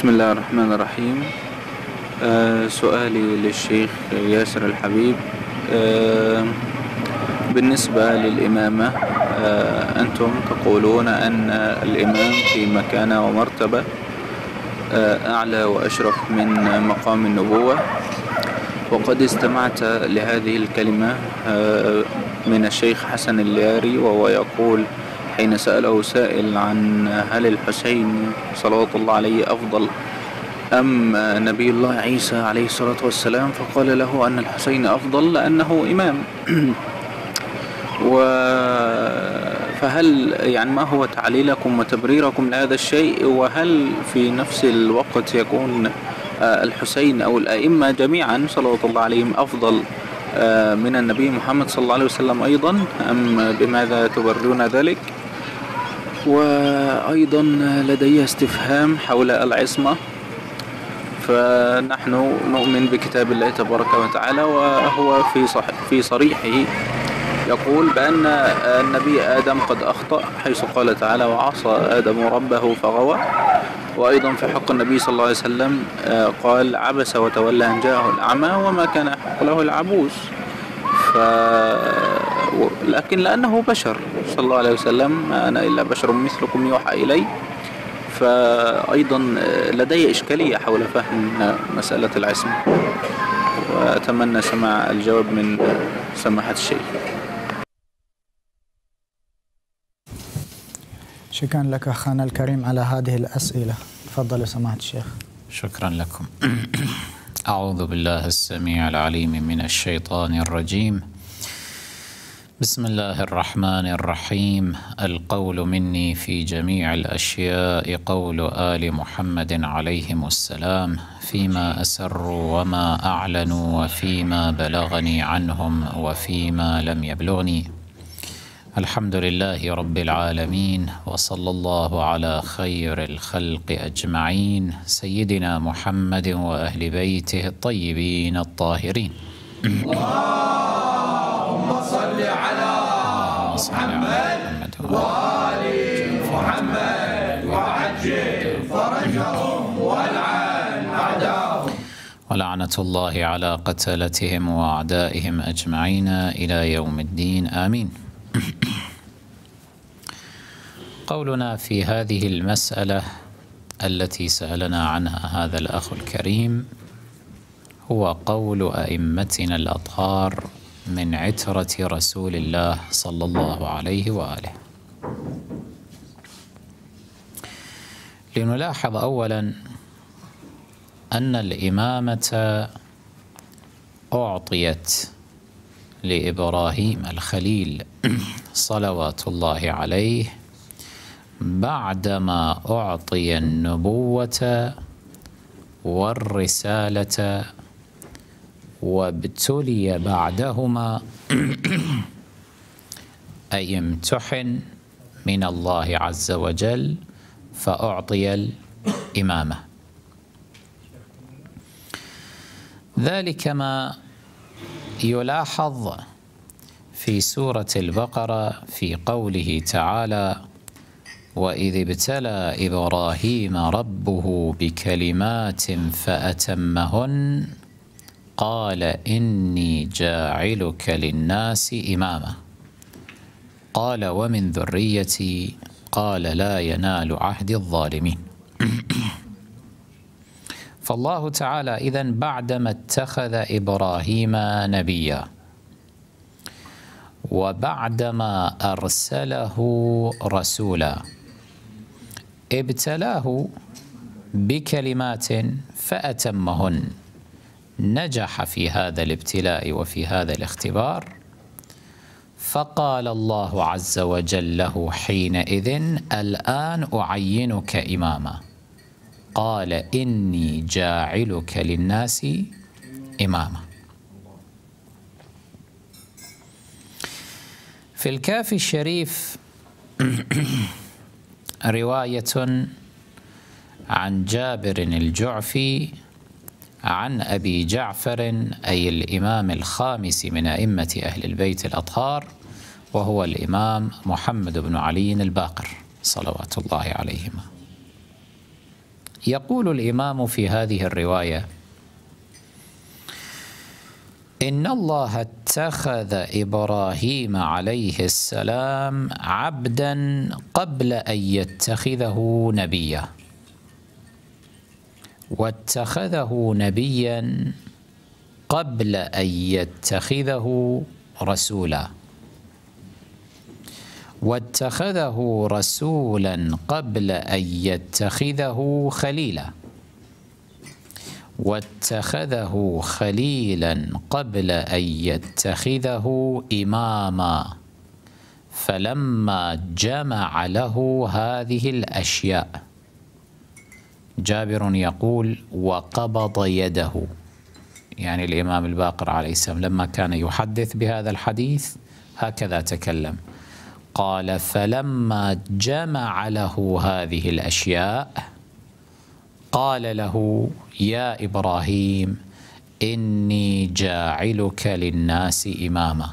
بسم الله الرحمن الرحيم أه سؤالي للشيخ ياسر الحبيب أه بالنسبة للإمامة أه أنتم تقولون أن الإمام في مكانة ومرتبة آه، أعلى وأشرف من مقام النبوة وقد استمعت لهذه الكلمة آه، من الشيخ حسن اللياري وهو يقول حين سأله سائل عن هل الحسين صلوات الله عليه أفضل أم نبي الله عيسى عليه الصلاة والسلام فقال له أن الحسين أفضل لأنه إمام و فهل يعني ما هو تعليلكم وتبريركم لهذا الشيء وهل في نفس الوقت يكون الحسين أو الأئمة جميعا صلوات الله عليهم أفضل آه، من النبي محمد صلى الله عليه وسلم أيضا أم بماذا تبررون ذلك؟ وأيضا لدي استفهام حول العصمة فنحن نؤمن بكتاب الله تبارك وتعالى وهو في, صح في صريحه يقول بأن النبي آدم قد أخطأ حيث قال تعالى وعصى آدم ربه فغوى وأيضا في حق النبي صلى الله عليه وسلم آه، قال عبس وتولى أن جاءه الأعمى وما كان يحق له العبوس لكن لأنه بشر صلى الله عليه وسلم ما أنا إلا بشر مثلكم يوحى إلي فأيضا لدي إشكالية حول فهم مسألة العصم وأتمنى سماع الجواب من سماحة الشيخ شكرا لك أخانا الكريم على هذه الأسئلة تفضل سماحة الشيخ شكرا لكم أعوذ بالله السميع العليم من الشيطان الرجيم بسم الله الرحمن الرحيم القول مني في جميع الأشياء قول آل محمد عليهم السلام فيما أسروا وما أعلنوا وفيما بلغني عنهم وفيما لم يبلغني الحمد لله رب العالمين وصلى الله على خير الخلق أجمعين سيدنا محمد وأهل بيته الطيبين الطاهرين محمد وآل محمد وعجل فرجهم والعن ولعنة الله على قتلتهم وأعدائهم أجمعين إلى يوم الدين آمين قولنا في هذه المسألة التي سألنا عنها هذا الأخ الكريم هو قول أئمتنا الأطهار من عترة رسول الله صلى الله عليه وآله لنلاحظ أولا أن الإمامة أعطيت لإبراهيم الخليل صلوات الله عليه بعدما أعطي النبوة والرسالة وابتلي بعدهما أي امتحن من الله عز وجل فأعطي الإمامة ذلك ما يلاحظ في سورة البقرة في قوله تعالى وإذ ابتلى إبراهيم ربه بكلمات فأتمهن قال إني جاعلك للناس إماما قال ومن ذريتي قال لا ينال عهد الظالمين فالله تعالى إذا بعدما اتخذ إبراهيم نبيا وبعدما أرسله رسولا ابتلاه بكلمات فأتمهن نجح في هذا الابتلاء وفي هذا الاختبار فقال الله عز وجل له حينئذ الآن أعينك إماما قال إني جاعلك للناس إماما في الكافي الشريف رواية عن جابر الجعفي عن أبي جعفر أي الإمام الخامس من أئمة أهل البيت الأطهار وهو الإمام محمد بن علي الباقر صلوات الله عليهما يقول الإمام في هذه الرواية إن الله اتخذ إبراهيم عليه السلام عبدا قبل أن يتخذه نبيا واتخذه نبيا قبل ان يتخذه رسولا واتخذه رسولا قبل ان يتخذه خليلا واتخذه خليلا قبل ان يتخذه اماما فلما جمع له هذه الاشياء جابر يقول وقبض يده يعني الإمام الباقر عليه السلام لما كان يحدث بهذا الحديث هكذا تكلم قال فلما جمع له هذه الأشياء قال له يا إبراهيم إني جاعلك للناس إماما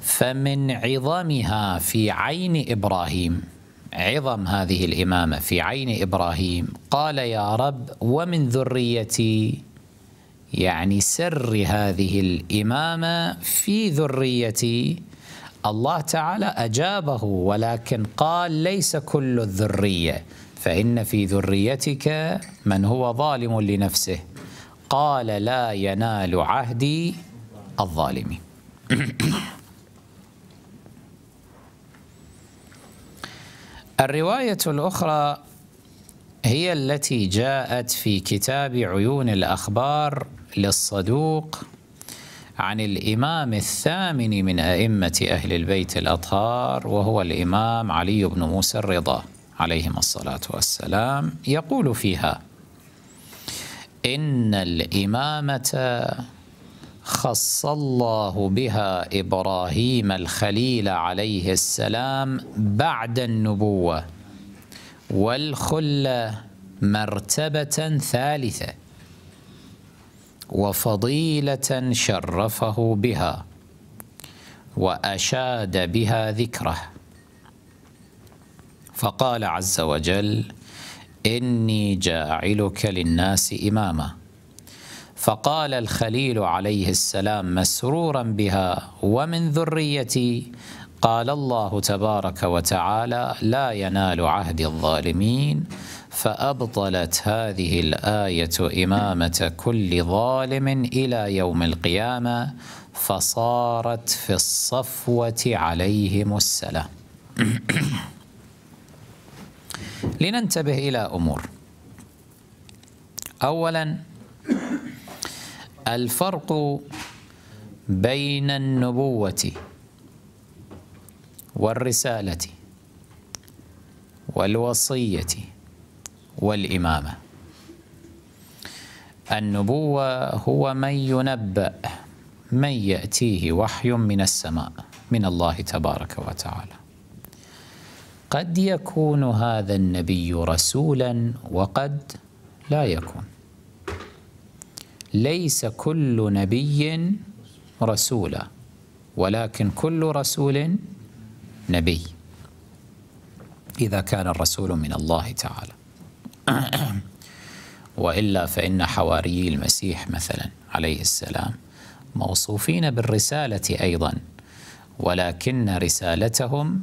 فمن عظمها في عين إبراهيم عظم هذه الامامه في عين ابراهيم قال يا رب ومن ذريتي يعني سر هذه الامامه في ذريتي الله تعالى اجابه ولكن قال ليس كل الذريه فان في ذريتك من هو ظالم لنفسه قال لا ينال عهدي الظالمين الرواية الأخرى هي التي جاءت في كتاب عيون الأخبار للصدوق عن الإمام الثامن من أئمة أهل البيت الأطهار وهو الإمام علي بن موسى الرضا عليهما الصلاة والسلام يقول فيها إن الإمامة خص الله بها ابراهيم الخليل عليه السلام بعد النبوه والخله مرتبه ثالثه وفضيله شرفه بها واشاد بها ذكره فقال عز وجل اني جاعلك للناس اماما فقال الخليل عليه السلام مسرورا بها ومن ذريتي قال الله تبارك وتعالى لا ينال عهد الظالمين فابطلت هذه الايه امامه كل ظالم الى يوم القيامه فصارت في الصفوه عليهم السلام لننتبه الى امور اولا الفرق بين النبوة والرسالة والوصية والإمامة النبوة هو من ينبأ من يأتيه وحي من السماء من الله تبارك وتعالى قد يكون هذا النبي رسولا وقد لا يكون ليس كل نبي رسولا ولكن كل رسول نبي إذا كان الرسول من الله تعالى وإلا فإن حواري المسيح مثلا عليه السلام موصوفين بالرسالة أيضا ولكن رسالتهم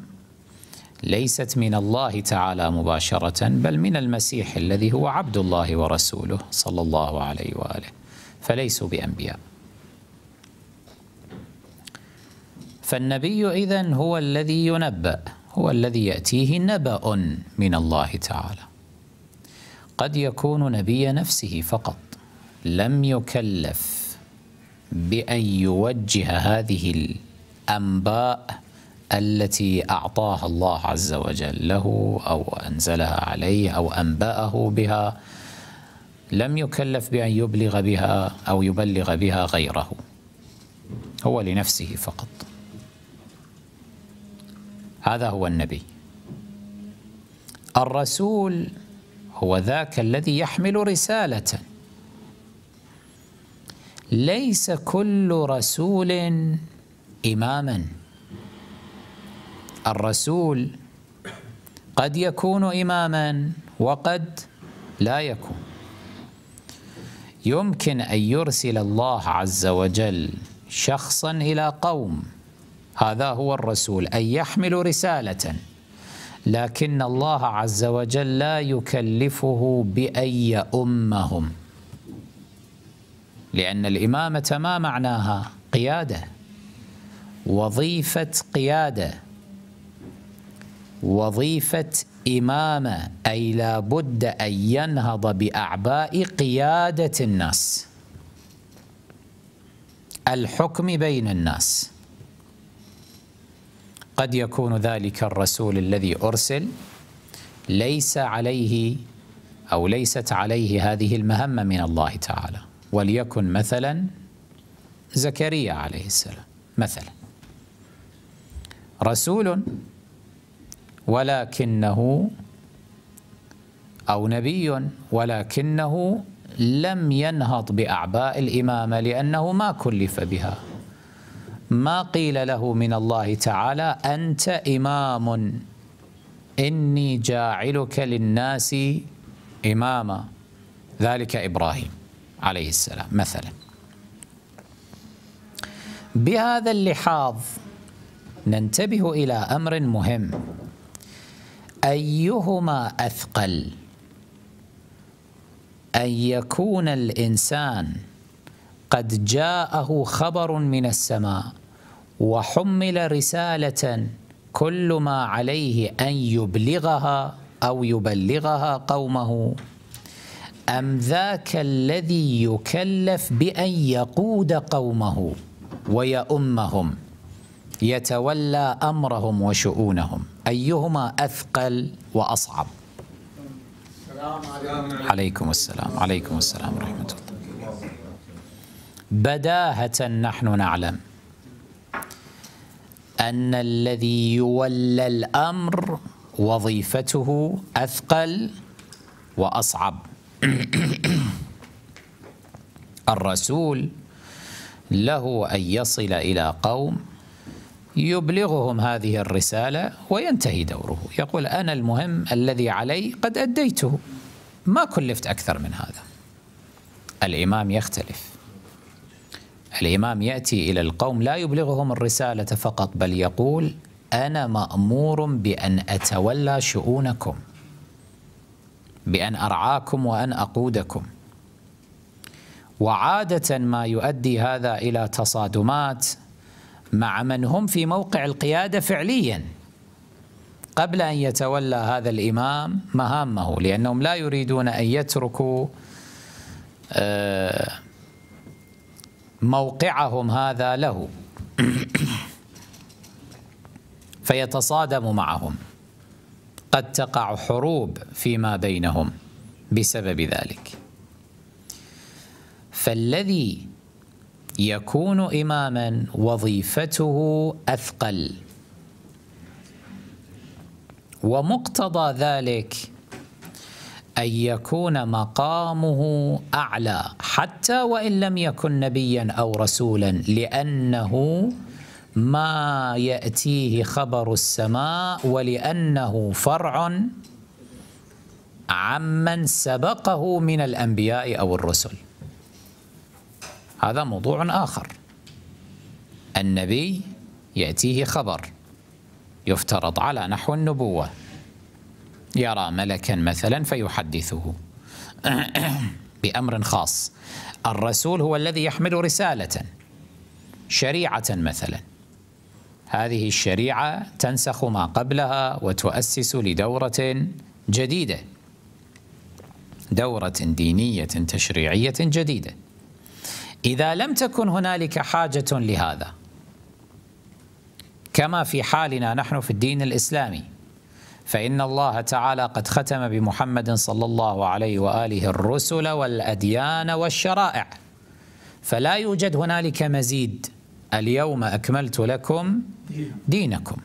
ليست من الله تعالى مباشرة بل من المسيح الذي هو عبد الله ورسوله صلى الله عليه وآله فليسوا بأنبياء فالنبي اذا هو الذي ينبأ هو الذي يأتيه نبأ من الله تعالى قد يكون نبي نفسه فقط لم يكلف بأن يوجه هذه الأنباء التي أعطاها الله عز وجل له أو أنزلها عليه أو أنبأه بها لم يكلف بأن يبلغ بها أو يبلغ بها غيره هو لنفسه فقط هذا هو النبي الرسول هو ذاك الذي يحمل رسالة ليس كل رسول إماما الرسول قد يكون إماما وقد لا يكون يمكن أن يرسل الله عز وجل شخصا إلى قوم هذا هو الرسول أن يحمل رسالة لكن الله عز وجل لا يكلفه بأن يؤمهم لأن الإمامة ما معناها قيادة وظيفة قيادة وظيفة إمامة أي لا بد أن ينهض بأعباء قيادة الناس الحكم بين الناس قد يكون ذلك الرسول الذي أرسل ليس عليه أو ليست عليه هذه المهمة من الله تعالى وليكن مثلا زكريا عليه السلام مثلا رسول ولكنه أو نبي ولكنه لم ينهض بأعباء الإمامة لأنه ما كلف بها ما قيل له من الله تعالى أنت إمام إني جاعلك للناس إماما ذلك إبراهيم عليه السلام مثلا بهذا اللحاظ ننتبه إلى أمر مهم أيهما أثقل أن يكون الإنسان قد جاءه خبر من السماء وحمل رسالة كل ما عليه أن يبلغها أو يبلغها قومه أم ذاك الذي يكلف بأن يقود قومه ويؤمهم يتولى امرهم وشؤونهم ايهما اثقل واصعب عليكم السلام عليكم السلام ورحمه الله بداهه نحن نعلم ان الذي يولى الامر وظيفته اثقل واصعب الرسول له ان يصل الى قوم يبلغهم هذه الرسالة وينتهي دوره يقول أنا المهم الذي علي قد أديته ما كلفت أكثر من هذا الإمام يختلف الإمام يأتي إلى القوم لا يبلغهم الرسالة فقط بل يقول أنا مأمور بأن أتولى شؤونكم بأن أرعاكم وأن أقودكم وعادة ما يؤدي هذا إلى تصادمات مع من هم في موقع القيادة فعليا قبل أن يتولى هذا الإمام مهامه لأنهم لا يريدون أن يتركوا آه، موقعهم هذا له فيتصادم معهم قد تقع حروب فيما بينهم بسبب ذلك فالذي يكون إماما وظيفته أثقل ومقتضى ذلك أن يكون مقامه أعلى حتى وإن لم يكن نبيا أو رسولا لأنه ما يأتيه خبر السماء ولأنه فرع عمن سبقه من الأنبياء أو الرسل هذا موضوع آخر النبي يأتيه خبر يفترض على نحو النبوة يرى ملكا مثلا فيحدثه بأمر خاص الرسول هو الذي يحمل رسالة شريعة مثلا هذه الشريعة تنسخ ما قبلها وتؤسس لدورة جديدة دورة دينية تشريعية جديدة إذا لم تكن هنالك حاجة لهذا كما في حالنا نحن في الدين الإسلامي فإن الله تعالى قد ختم بمحمد صلى الله عليه وآله الرسل والأديان والشرائع فلا يوجد هنالك مزيد اليوم أكملت لكم دينكم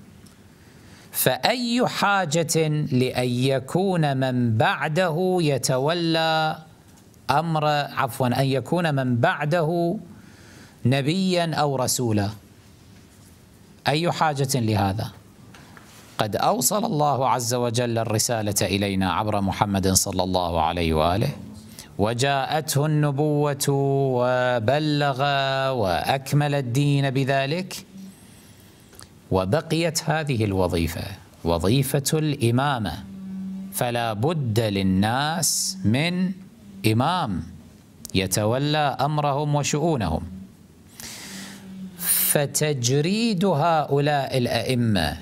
فأي حاجة لأن يكون من بعده يتولى امر عفوا ان يكون من بعده نبيا او رسولا اي حاجه لهذا قد اوصل الله عز وجل الرساله الينا عبر محمد صلى الله عليه واله وجاءته النبوه وبلغ واكمل الدين بذلك وبقيت هذه الوظيفه وظيفه الامامه فلا بد للناس من إمام يتولى أمرهم وشؤونهم فتجريد هؤلاء الأئمة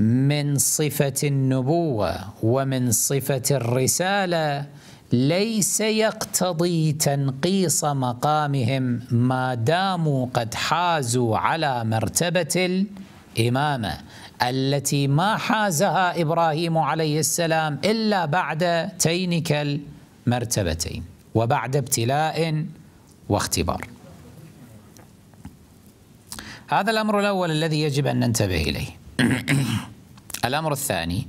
من صفة النبوة ومن صفة الرسالة ليس يقتضي تنقيص مقامهم ما داموا قد حازوا على مرتبة الإمامة التي ما حازها إبراهيم عليه السلام إلا بعد تينك مرتبتين وبعد ابتلاء واختبار هذا الأمر الأول الذي يجب أن ننتبه إليه الأمر الثاني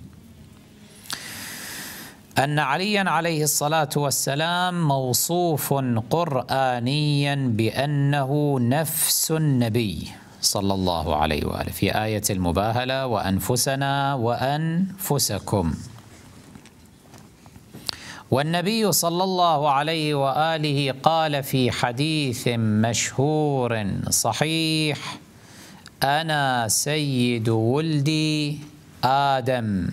أن عليا عليه الصلاة والسلام موصوف قرآنيا بأنه نفس النبي صلى الله عليه وآله في آية المباهلة وأنفسنا وأنفسكم والنبي صلى الله عليه واله قال في حديث مشهور صحيح انا سيد ولدي ادم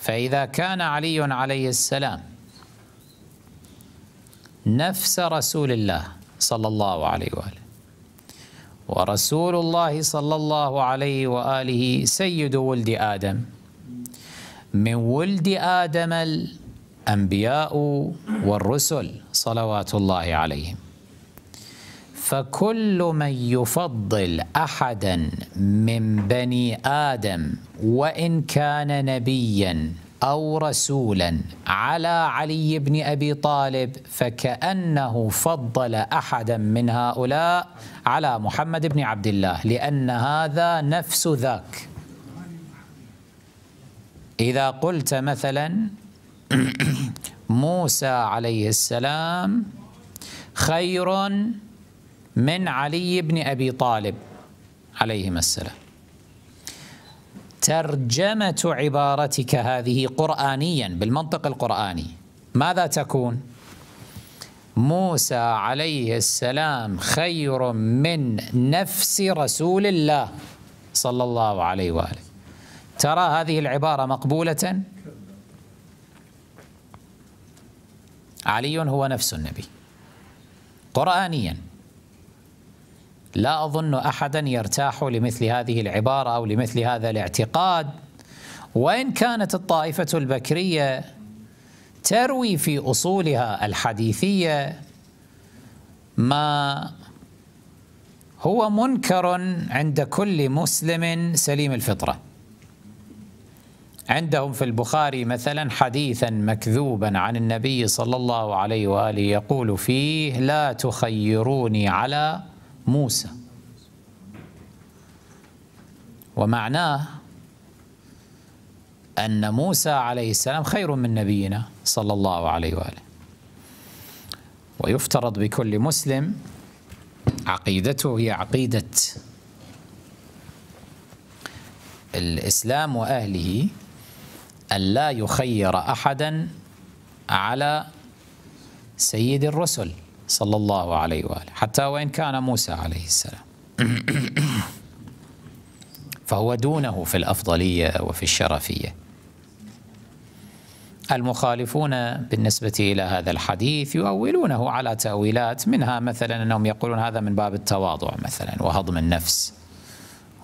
فاذا كان علي عليه السلام نفس رسول الله صلى الله عليه واله ورسول الله صلى الله عليه واله سيد ولد ادم من ولد آدم الأنبياء والرسل صلوات الله عليهم فكل من يفضل أحدا من بني آدم وإن كان نبيا أو رسولا على علي بن أبي طالب فكأنه فضل أحدا من هؤلاء على محمد بن عبد الله لأن هذا نفس ذاك إذا قلت مثلا موسى عليه السلام خير من علي بن أبي طالب عليهما السلام ترجمة عبارتك هذه قرآنيا بالمنطق القرآني ماذا تكون؟ موسى عليه السلام خير من نفس رسول الله صلى الله عليه وآله ترى هذه العبارة مقبولة علي هو نفس النبي قرآنيا لا أظن أحدا يرتاح لمثل هذه العبارة أو لمثل هذا الاعتقاد وإن كانت الطائفة البكرية تروي في أصولها الحديثية ما هو منكر عند كل مسلم سليم الفطره عندهم في البخاري مثلا حديثا مكذوبا عن النبي صلى الله عليه واله يقول فيه لا تخيروني على موسى ومعناه ان موسى عليه السلام خير من نبينا صلى الله عليه واله ويفترض بكل مسلم عقيدته هي عقيده الاسلام واهله أن لا يخير أحدا على سيد الرسل صلى الله عليه وآله حتى وإن كان موسى عليه السلام فهو دونه في الأفضلية وفي الشرفية المخالفون بالنسبة إلى هذا الحديث يؤولونه على تأويلات منها مثلا أنهم يقولون هذا من باب التواضع مثلا وهضم النفس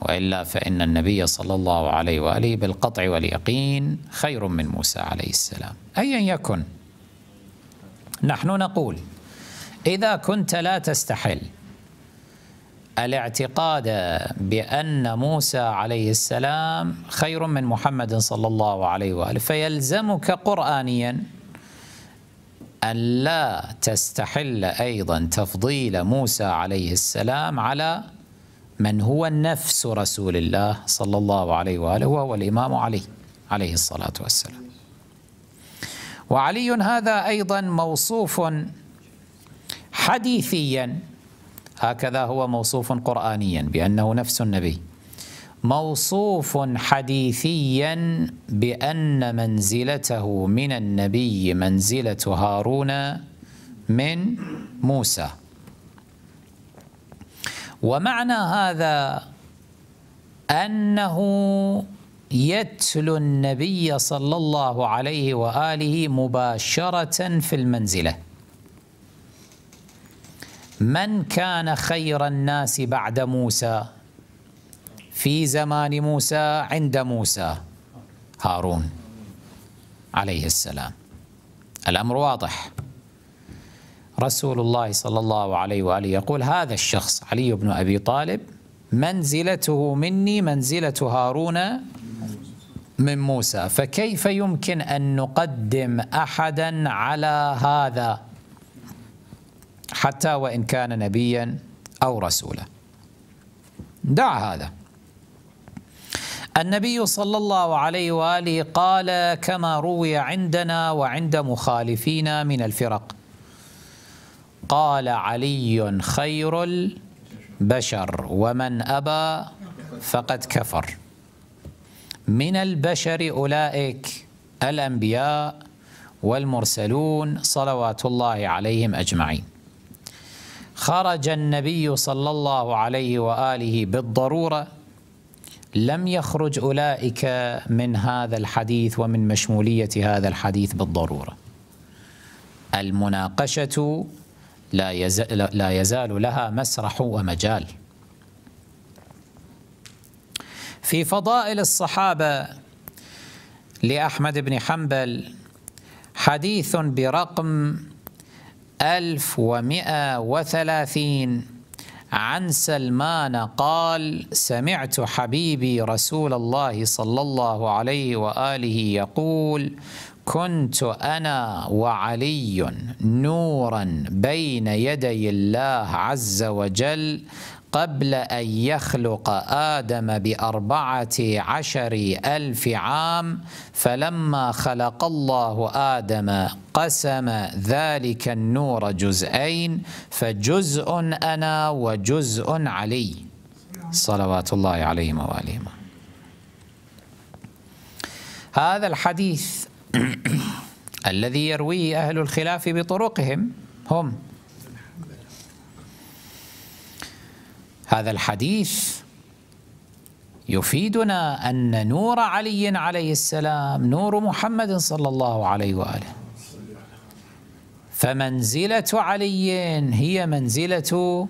وإلا فإن النبي صلى الله عليه وآله بالقطع واليقين خير من موسى عليه السلام أيا يكن نحن نقول إذا كنت لا تستحل الاعتقاد بأن موسى عليه السلام خير من محمد صلى الله عليه وآله فيلزمك قرآنيا أن لا تستحل أيضا تفضيل موسى عليه السلام على من هو نفس رسول الله صلى الله عليه وآله وهو الإمام علي عليه الصلاة والسلام وعلي هذا أيضا موصوف حديثيا هكذا هو موصوف قرآنيا بأنه نفس النبي موصوف حديثيا بأن منزلته من النبي منزلة هارون من موسى ومعنى هذا أنه يتلو النبي صلى الله عليه وآله مباشرة في المنزلة من كان خير الناس بعد موسى في زمان موسى عند موسى هارون عليه السلام الأمر واضح رسول الله صلى الله عليه وآله يقول هذا الشخص علي بن أبي طالب منزلته مني منزلة هارون من موسى فكيف يمكن أن نقدم أحدا على هذا حتى وإن كان نبيا أو رسولا دع هذا النبي صلى الله عليه وآله قال كما روي عندنا وعند مخالفينا من الفرق قال علي خير البشر ومن أبى فقد كفر من البشر أولئك الأنبياء والمرسلون صلوات الله عليهم أجمعين خرج النبي صلى الله عليه وآله بالضرورة لم يخرج أولئك من هذا الحديث ومن مشمولية هذا الحديث بالضرورة المناقشة لا يزال, لا يزال لها مسرح ومجال في فضائل الصحابة لأحمد بن حنبل حديث برقم 1130 عن سلمان قال سمعت حبيبي رسول الله صلى الله عليه وآله يقول كنت انا وعلي نورا بين يدي الله عز وجل قبل ان يخلق ادم باربعه عشر الف عام فلما خلق الله ادم قسم ذلك النور جزئين فجزء انا وجزء علي صلوات الله عليهما والهما هذا الحديث الذي يرويه أهل الخلاف بطرقهم هم هذا الحديث يفيدنا أن نور علي عليه السلام نور محمد صلى الله عليه وآله فمنزلة علي هي منزلة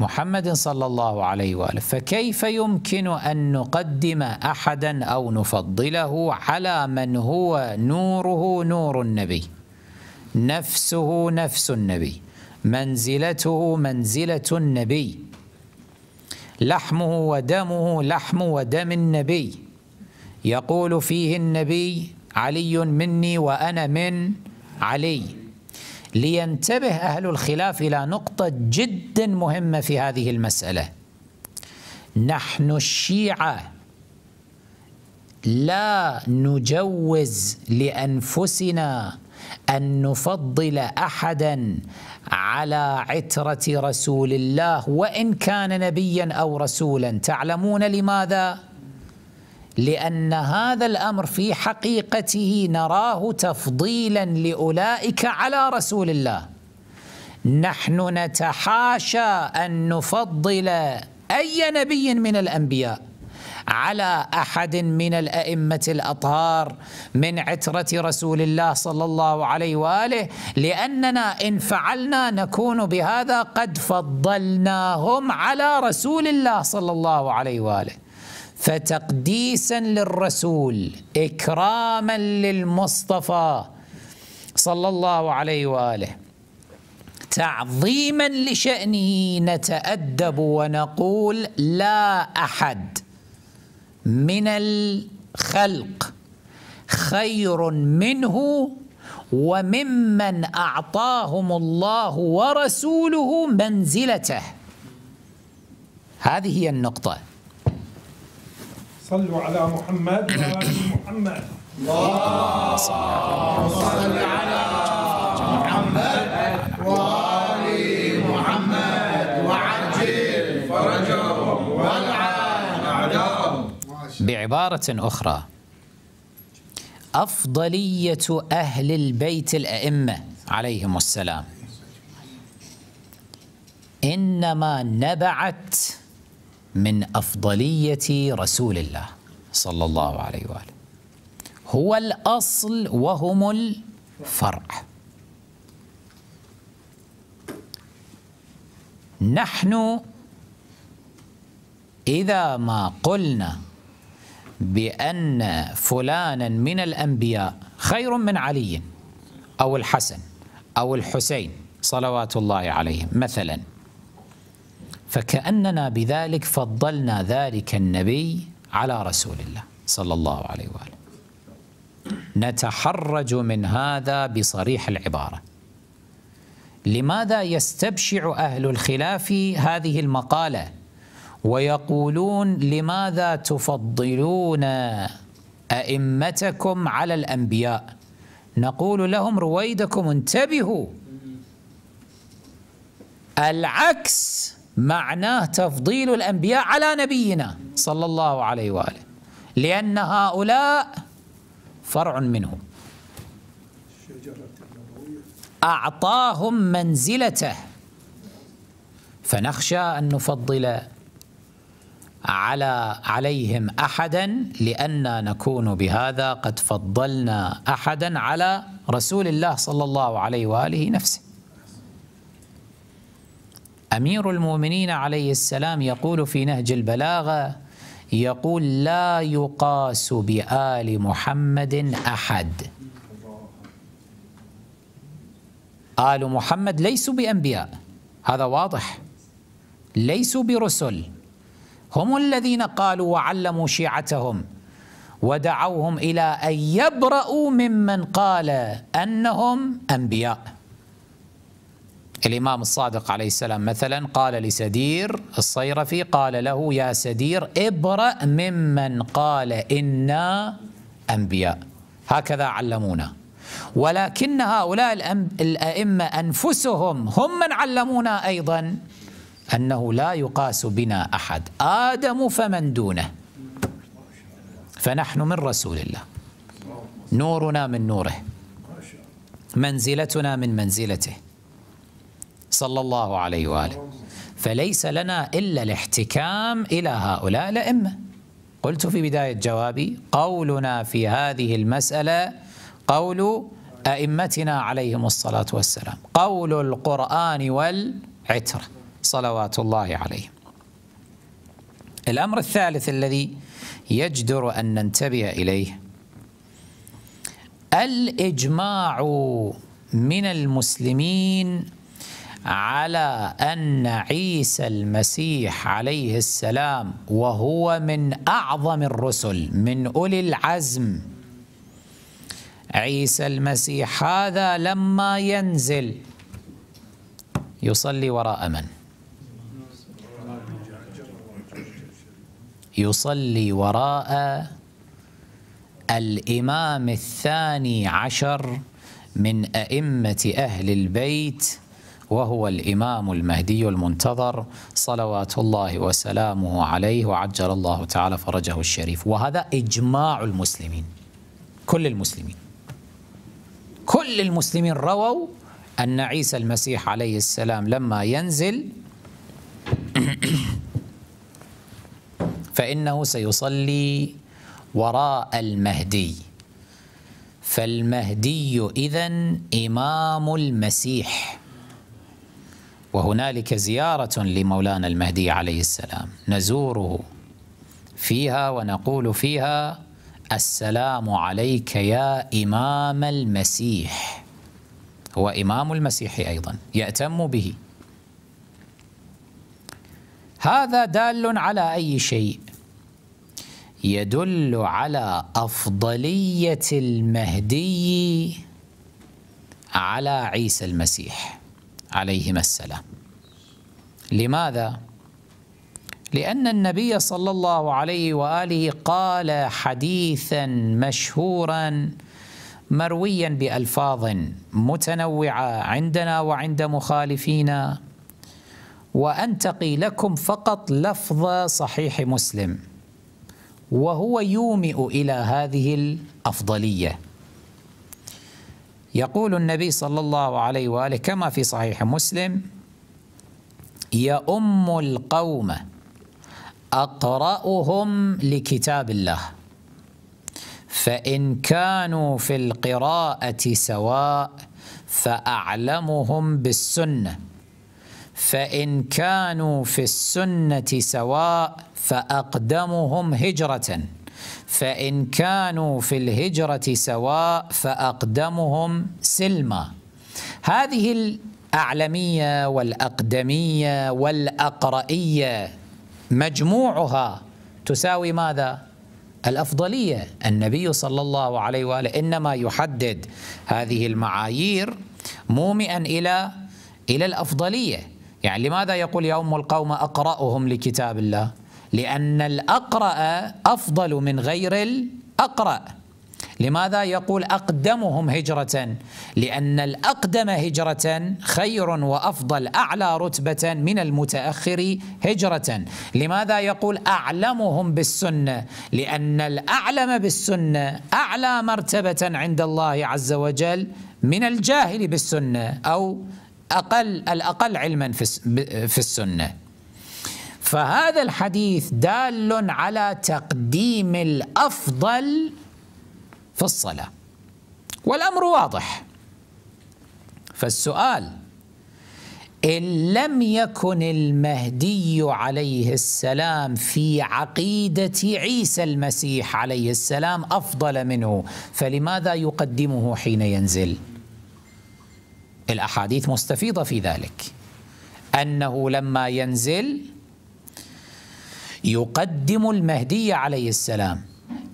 محمد صلى الله عليه واله فكيف يمكن ان نقدم احدا او نفضله على من هو نوره نور النبي نفسه نفس النبي منزلته منزله النبي لحمه ودمه لحم ودم النبي يقول فيه النبي علي مني وانا من علي لينتبه اهل الخلاف الى نقطه جدا مهمه في هذه المساله نحن الشيعه لا نجوز لانفسنا ان نفضل احدا على عتره رسول الله وان كان نبيا او رسولا تعلمون لماذا لأن هذا الأمر في حقيقته نراه تفضيلا لأولئك على رسول الله نحن نتحاشى أن نفضل أي نبي من الأنبياء على احد من الائمه الاطهار من عتره رسول الله صلى الله عليه واله لاننا ان فعلنا نكون بهذا قد فضلناهم على رسول الله صلى الله عليه واله فتقديسا للرسول اكراما للمصطفى صلى الله عليه واله تعظيما لشانه نتادب ونقول لا احد من الخلق خير منه وممن اعطاهم الله ورسوله منزلته هذه هي النقطه صلوا على محمد وآل محمد اللهم صل على محمد وآل محمد وعجل فرجهم والعن أعداءهم بعبارة أخرى أفضلية أهل البيت الأئمة عليهم السلام إنما نبعت من افضليه رسول الله صلى الله عليه واله هو الاصل وهم الفرع نحن اذا ما قلنا بان فلانا من الانبياء خير من علي او الحسن او الحسين صلوات الله عليهم مثلا فكأننا بذلك فضلنا ذلك النبي على رسول الله صلى الله عليه وآله نتحرج من هذا بصريح العبارة لماذا يستبشع أهل الخلاف هذه المقالة ويقولون لماذا تفضلون أئمتكم على الأنبياء نقول لهم رويدكم انتبهوا العكس معناه تفضيل الأنبياء على نبينا صلى الله عليه وآله لأن هؤلاء فرع منه أعطاهم منزلته فنخشى أن نفضل على عليهم أحدا لأن نكون بهذا قد فضلنا أحدا على رسول الله صلى الله عليه وآله نفسه امير المؤمنين عليه السلام يقول في نهج البلاغه يقول لا يقاس بال محمد احد ال محمد ليسوا بانبياء هذا واضح ليسوا برسل هم الذين قالوا وعلموا شيعتهم ودعوهم الى ان يبرأوا ممن قال انهم انبياء الإمام الصادق عليه السلام مثلا قال لسدير الصيرفي قال له يا سدير ابرأ ممن قال إنا أنبياء هكذا علمونا ولكن هؤلاء الأئمة أنفسهم هم من علمونا أيضا أنه لا يقاس بنا أحد آدم فمن دونه فنحن من رسول الله نورنا من نوره منزلتنا من منزلته صلى الله عليه وآله فليس لنا إلا الاحتكام إلى هؤلاء الأئمة قلت في بداية جوابي قولنا في هذه المسألة قول أئمتنا عليهم الصلاة والسلام قول القرآن والعترة صلوات الله عليهم الأمر الثالث الذي يجدر أن ننتبه إليه الإجماع من المسلمين على أن عيسى المسيح عليه السلام وهو من أعظم الرسل من أولي العزم عيسى المسيح هذا لما ينزل يصلي وراء من؟ يصلي وراء الإمام الثاني عشر من أئمة أهل البيت وهو الإمام المهدي المنتظر صلوات الله وسلامه عليه وعجل الله تعالى فرجه الشريف وهذا إجماع المسلمين كل المسلمين كل المسلمين رووا أن عيسى المسيح عليه السلام لما ينزل فإنه سيصلي وراء المهدي فالمهدي إذن إمام المسيح وهنالك زيارة لمولانا المهدي عليه السلام نزوره فيها ونقول فيها السلام عليك يا إمام المسيح هو إمام المسيح أيضا يأتم به هذا دال على أي شيء يدل على أفضلية المهدي على عيسى المسيح عليهما السلام لماذا لان النبي صلى الله عليه واله قال حديثا مشهورا مرويا بالفاظ متنوعه عندنا وعند مخالفينا وانتقي لكم فقط لفظ صحيح مسلم وهو يومئ الى هذه الافضليه يقول النبي صلى الله عليه وآله كما في صحيح مسلم يؤم القوم أقرأهم لكتاب الله فإن كانوا في القراءة سواء فأعلمهم بالسنة فإن كانوا في السنة سواء فأقدمهم هجرةً فإن كانوا في الهجرة سواء فأقدمهم سلما هذه الأعلمية والأقدمية والأقرئية مجموعها تساوي ماذا؟ الأفضلية النبي صلى الله عليه وآله إنما يحدد هذه المعايير مومئا إلى إلى الأفضلية يعني لماذا يقول يا أم القوم أقرأهم لكتاب الله؟ لأن الأقرأ أفضل من غير الأقرأ لماذا يقول أقدمهم هجرة لأن الأقدم هجرة خير وأفضل أعلى رتبة من المتأخر هجرة لماذا يقول أعلمهم بالسنة لأن الأعلم بالسنة أعلى مرتبة عند الله عز وجل من الجاهل بالسنة أو أقل الأقل علما في السنة فهذا الحديث دال على تقديم الافضل في الصلاه والامر واضح فالسؤال ان لم يكن المهدي عليه السلام في عقيده عيسى المسيح عليه السلام افضل منه فلماذا يقدمه حين ينزل الاحاديث مستفيضه في ذلك انه لما ينزل يقدم المهدي عليه السلام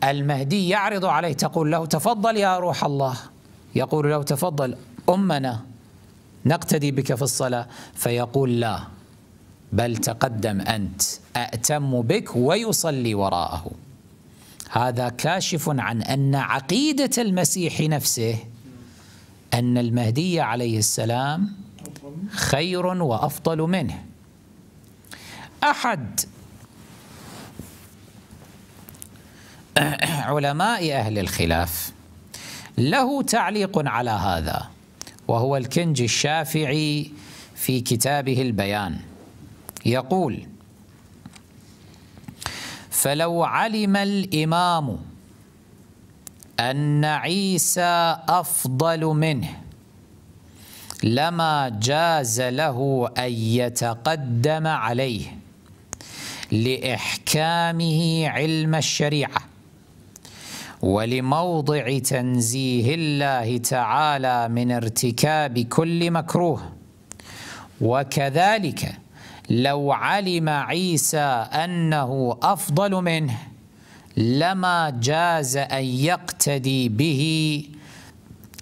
المهدي يعرض عليه تقول له تفضل يا روح الله يقول له تفضل أمنا نقتدي بك في الصلاة فيقول لا بل تقدم أنت أأتم بك ويصلي وراءه هذا كاشف عن أن عقيدة المسيح نفسه أن المهدي عليه السلام خير وأفضل منه أحد أه، علماء أهل الخلاف له تعليق على هذا وهو الكنج الشافعي في كتابه البيان يقول فلو علم الإمام أن عيسى أفضل منه لما جاز له أن يتقدم عليه لإحكامه علم الشريعة ولموضع تنزيه الله تعالى من ارتكاب كل مكروه وكذلك لو علم عيسى أنه أفضل منه لما جاز أن يقتدي به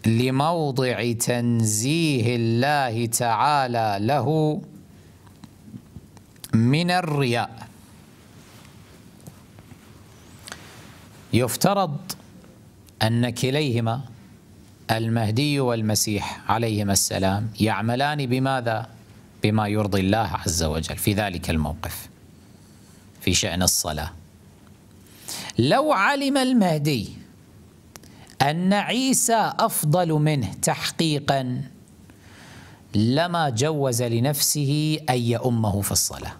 لموضع تنزيه الله تعالى له من الرياء يفترض أن كليهما المهدي والمسيح عليهما السلام يعملان بماذا؟ بما يرضي الله عز وجل في ذلك الموقف في شأن الصلاة لو علم المهدي أن عيسى أفضل منه تحقيقا لما جوز لنفسه أن يأمه في الصلاة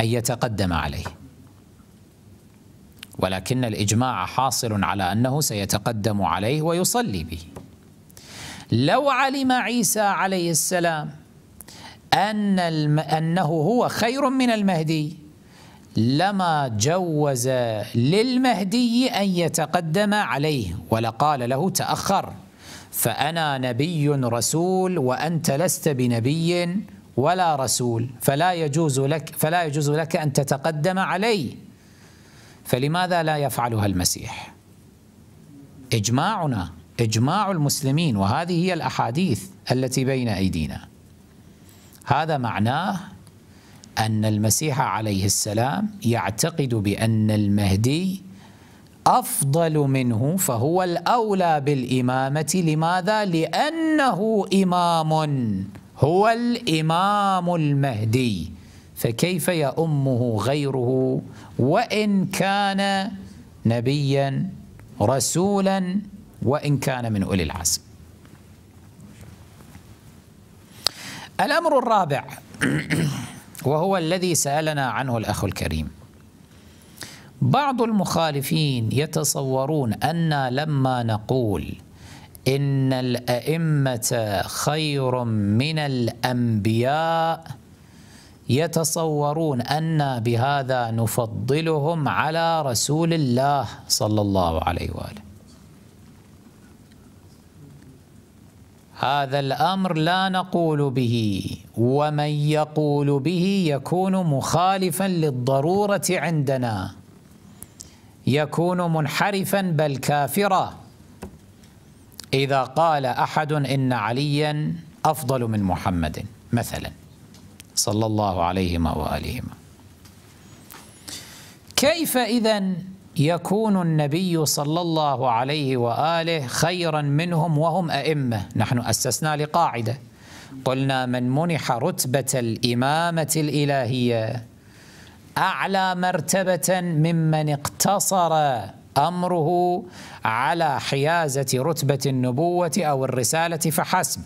أن يتقدم عليه ولكن الإجماع حاصل على أنه سيتقدم عليه ويصلي به لو علم عيسى عليه السلام أن الم... أنه هو خير من المهدي لما جوز للمهدي أن يتقدم عليه ولقال له تأخر فأنا نبي رسول وأنت لست بنبي ولا رسول فلا يجوز لك فلا يجوز لك أن تتقدم علي فلماذا لا يفعلها المسيح اجماعنا اجماع المسلمين وهذه هي الاحاديث التي بين ايدينا هذا معناه ان المسيح عليه السلام يعتقد بان المهدي افضل منه فهو الاولى بالامامه لماذا لانه امام هو الامام المهدي فكيف يأمه غيره وإن كان نبيا رسولا وإن كان من أولي العزم الأمر الرابع وهو الذي سألنا عنه الأخ الكريم بعض المخالفين يتصورون أن لما نقول إن الأئمة خير من الأنبياء يتصورون أن بهذا نفضلهم على رسول الله صلى الله عليه وآله هذا الأمر لا نقول به ومن يقول به يكون مخالفا للضرورة عندنا يكون منحرفا بل كافرا إذا قال أحد إن عليا أفضل من محمد مثلاً صلى الله عليهما وآلهما كيف إذا يكون النبي صلى الله عليه وآله خيرا منهم وهم أئمة نحن أسسنا لقاعدة قلنا من منح رتبة الإمامة الإلهية أعلى مرتبة ممن اقتصر أمره على حيازة رتبة النبوة أو الرسالة فحسب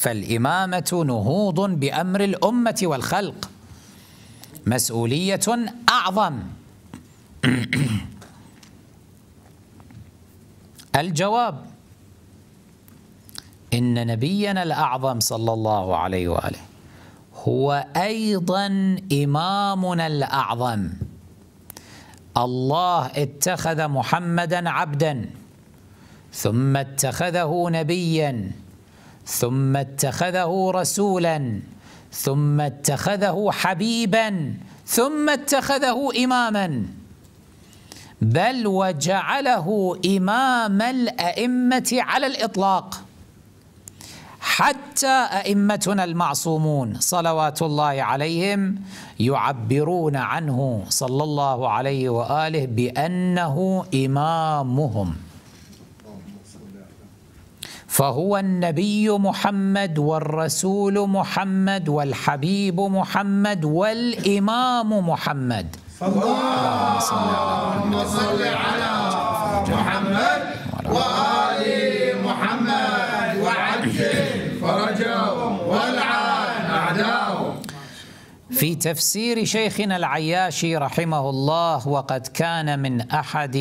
فالإمامة نهوض بأمر الأمة والخلق مسؤولية أعظم الجواب إن نبينا الأعظم صلى الله عليه وآله هو أيضا إمامنا الأعظم الله اتخذ محمدا عبدا ثم اتخذه نبيا ثم اتخذه رسولا ثم اتخذه حبيبا ثم اتخذه اماما بل وجعله امام الائمه على الاطلاق حتى ائمتنا المعصومون صلوات الله عليهم يعبرون عنه صلى الله عليه واله بانه امامهم فهو النبي محمد والرسول محمد والحبيب محمد والإمام محمد اللهم صل على محمد محمد. في تفسير شيخنا العياشي رحمه الله وقد كان من احد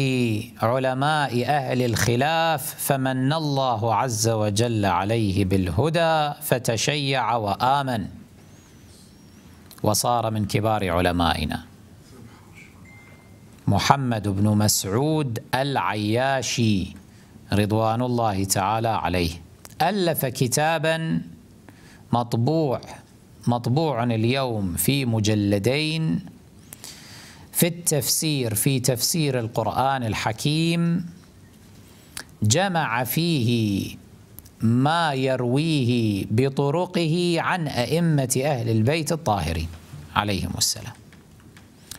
علماء اهل الخلاف فمن الله عز وجل عليه بالهدى فتشيع وامن وصار من كبار علمائنا محمد بن مسعود العياشي رضوان الله تعالى عليه الف كتابا مطبوع مطبوع اليوم في مجلدين في التفسير في تفسير القرآن الحكيم جمع فيه ما يرويه بطرقه عن أئمة أهل البيت الطاهرين عليهم السلام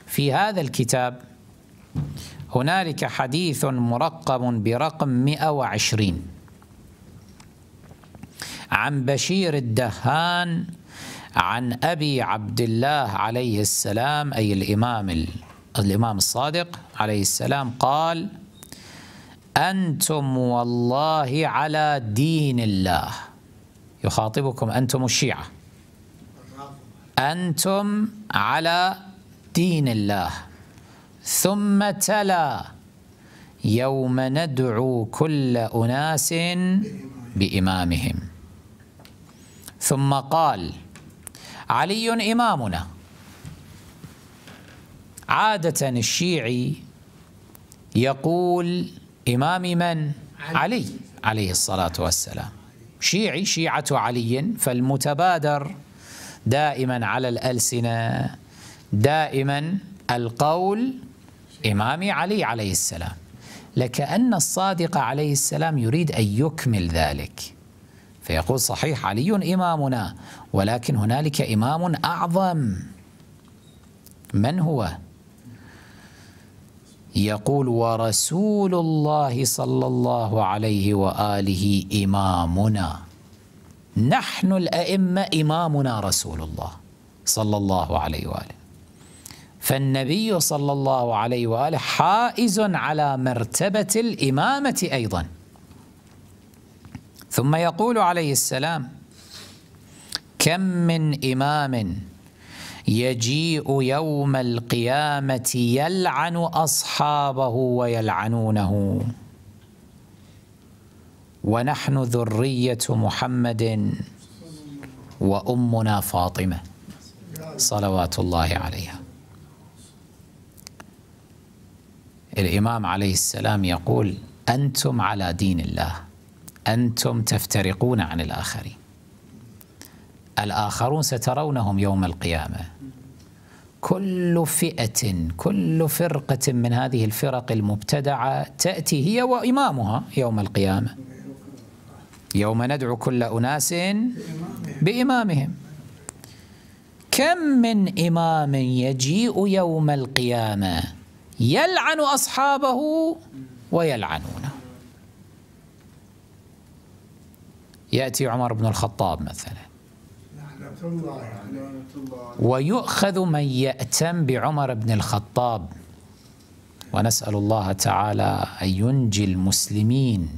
في هذا الكتاب هنالك حديث مرقم برقم 120 عن بشير الدهان عن أبي عبد الله عليه السلام أي الإمام الإمام الصادق عليه السلام قال أنتم والله على دين الله يخاطبكم أنتم الشيعة أنتم على دين الله ثم تلا يوم ندعو كل أناس بإمامهم ثم قال علي إمامنا عادة الشيعي يقول إمام من؟ علي عليه الصلاة والسلام شيعي شيعة علي فالمتبادر دائما على الألسنة دائما القول إمام علي عليه السلام لكأن الصادق عليه السلام يريد أن يكمل ذلك فيقول صحيح علي إمامنا ولكن هنالك إمام أعظم من هو؟ يقول ورسول الله صلى الله عليه وآله إمامنا نحن الأئمة إمامنا رسول الله صلى الله عليه وآله فالنبي صلى الله عليه وآله حائز على مرتبة الإمامة أيضاً ثم يقول عليه السلام كم من إمام يجيء يوم القيامة يلعن أصحابه ويلعنونه ونحن ذرية محمد وأمنا فاطمة صلوات الله عليها الإمام عليه السلام يقول أنتم على دين الله أنتم تفترقون عن الآخرين الآخرون سترونهم يوم القيامة كل فئة كل فرقة من هذه الفرق المبتدعة تأتي هي وإمامها يوم القيامة يوم ندعو كل أناس بإمامهم كم من إمام يجيء يوم القيامة يلعن أصحابه ويلعنونه يأتي عمر بن الخطاب مثلا ويؤخذ من يأتم بعمر بن الخطاب ونسأل الله تعالى أن ينجي المسلمين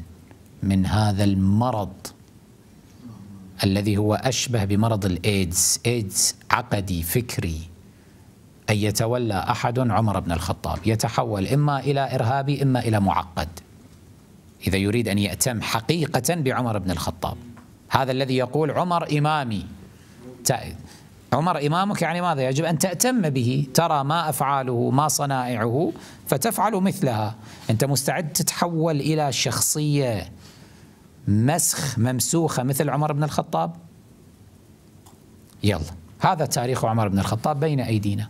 من هذا المرض الذي هو أشبه بمرض الإيدز إيدز عقدي فكري أن يتولى أحد عمر بن الخطاب يتحول إما إلى إرهابي إما إلى معقد إذا يريد أن يأتم حقيقة بعمر بن الخطاب هذا الذي يقول عمر إمامي عمر إمامك يعني ماذا يجب أن تأتم به ترى ما أفعاله ما صنائعه فتفعل مثلها أنت مستعد تتحول إلى شخصية مسخ ممسوخة مثل عمر بن الخطاب يلا هذا تاريخ عمر بن الخطاب بين أيدينا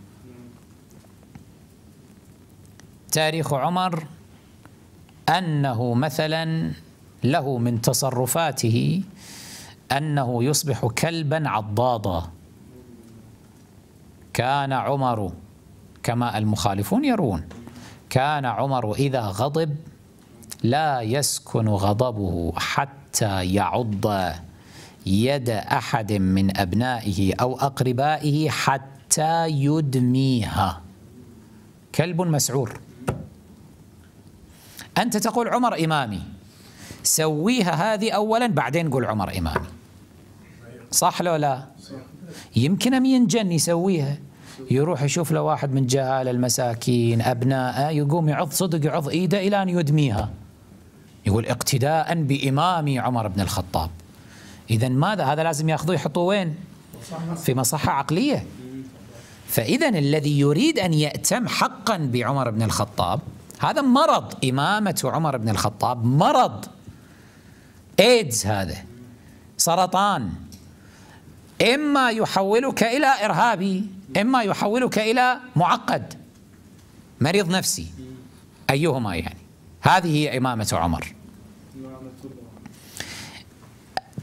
تاريخ عمر انه مثلا له من تصرفاته انه يصبح كلبا عضاضا كان عمر كما المخالفون يرون كان عمر اذا غضب لا يسكن غضبه حتى يعض يد احد من ابنائه او اقربائه حتى يدميها كلب مسعور أنت تقول عمر إمامي سويها هذه أولا بعدين قول عمر إمامي صح لو لا يمكن أمين جن يسويها يروح يشوف له واحد من جهال المساكين أبنائه يقوم يعض صدق يعض إيده إلى أن يدميها يقول اقتداء بإمامي عمر بن الخطاب إذا ماذا هذا لازم يأخذوه يحطوه وين في مصحة عقلية فإذا الذي يريد أن يأتم حقا بعمر بن الخطاب هذا مرض إمامة عمر بن الخطاب مرض إيدز هذا سرطان إما يحولك إلى إرهابي إما يحولك إلى معقد مريض نفسي أيهما يعني هذه هي إمامة عمر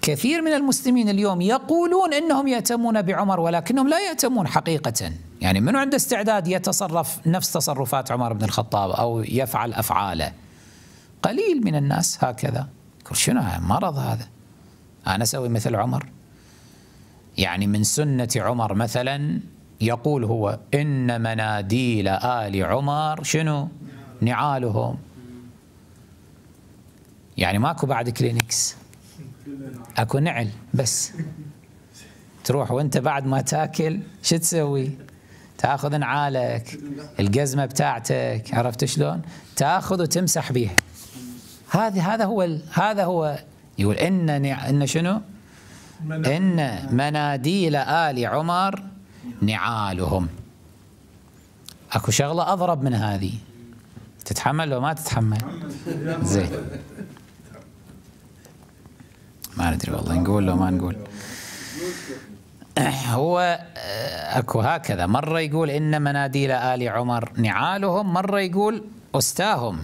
كثير من المسلمين اليوم يقولون انهم يأتمون بعمر ولكنهم لا يأتمون حقيقة يعني من عنده استعداد يتصرف نفس تصرفات عمر بن الخطاب أو يفعل أفعاله قليل من الناس هكذا يقول شنو مرض هذا أنا أسوي مثل عمر يعني من سنة عمر مثلا يقول هو إن مناديل آل عمر شنو نعالهم يعني ماكو بعد كلينكس اكو نعل بس تروح وانت بعد ما تاكل شو تسوي؟ تاخذ نعالك القزمه بتاعتك عرفت شلون؟ تاخذ وتمسح بيها هذه هذا هو هذا هو يقول ان ان شنو؟ ان مناديل ال عمر نعالهم اكو شغله اضرب من هذه تتحمل لو ما تتحمل زين ما ندري والله نقول لو ما نقول آه، هو آه، اكو هكذا مره يقول ان مناديل ال عمر نعالهم مره يقول استاهم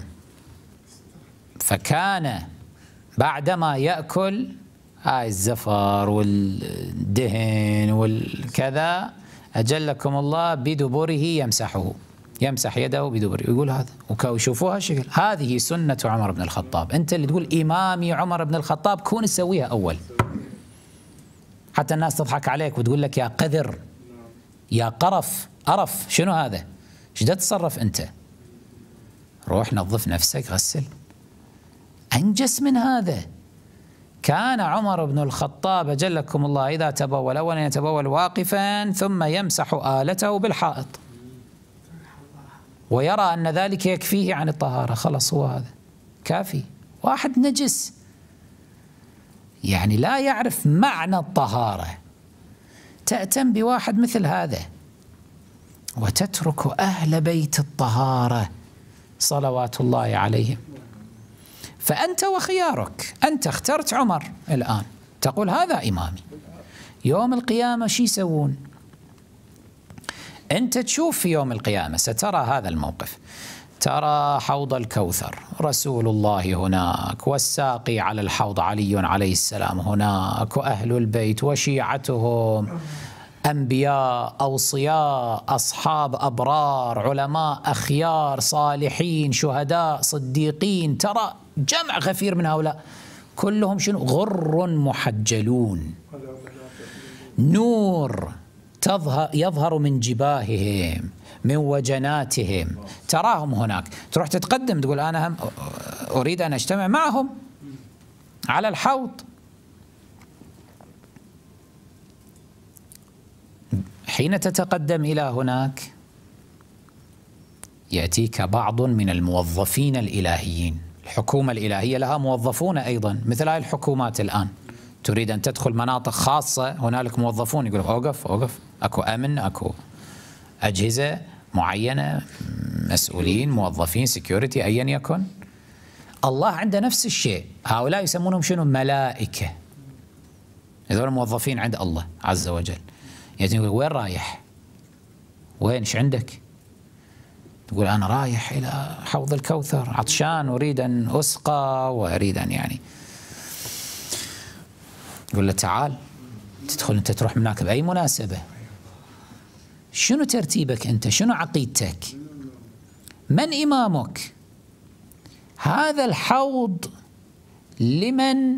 فكان بعدما ياكل هاي الزفر والدهن والكذا اجلكم الله بدبره يمسحه يمسح يده بدبره يقول هذا وشوفوها شكل هذه سنه عمر بن الخطاب انت اللي تقول امامي عمر بن الخطاب كون تسويها اول حتى الناس تضحك عليك وتقول لك يا قذر يا قرف قرف شنو هذا ايش تتصرف انت روح نظف نفسك غسل انجس من هذا كان عمر بن الخطاب جلكم الله اذا تبول اولا يتبول واقفا ثم يمسح الته بالحائط ويرى ان ذلك يكفيه عن الطهاره خلص هو هذا كافي واحد نجس يعني لا يعرف معنى الطهارة تأتم بواحد مثل هذا وتترك أهل بيت الطهارة صلوات الله عليهم فأنت وخيارك أنت اخترت عمر الآن تقول هذا إمامي يوم القيامة شو يسوون أنت تشوف في يوم القيامة سترى هذا الموقف ترى حوض الكوثر رسول الله هناك والساقي على الحوض علي عليه السلام هناك واهل البيت وشيعتهم انبياء اوصياء اصحاب ابرار علماء اخيار صالحين شهداء صديقين ترى جمع غفير من هؤلاء كلهم شنو غر محجلون نور تظهر يظهر من جباههم من وجناتهم تراهم هناك تروح تتقدم تقول أنا هم أريد أن أجتمع معهم على الحوض حين تتقدم إلى هناك يأتيك بعض من الموظفين الإلهيين الحكومة الإلهية لها موظفون أيضا مثل هذه الحكومات الآن تريد أن تدخل مناطق خاصة هنالك موظفون يقول أوقف أوقف أكو أمن أكو أجهزة معينة مسؤولين موظفين سكيورتي أيا يكن الله عنده نفس الشيء هؤلاء يسمونهم شنو ملائكة هذول موظفين عند الله عز وجل يعني يقول وين رايح وين ايش عندك تقول أنا رايح إلى حوض الكوثر عطشان أريد أن أسقى وأريد أن يعني يقول له تعال تدخل أنت تروح هناك بأي مناسبة شنو ترتيبك انت شنو عقيدتك من امامك هذا الحوض لمن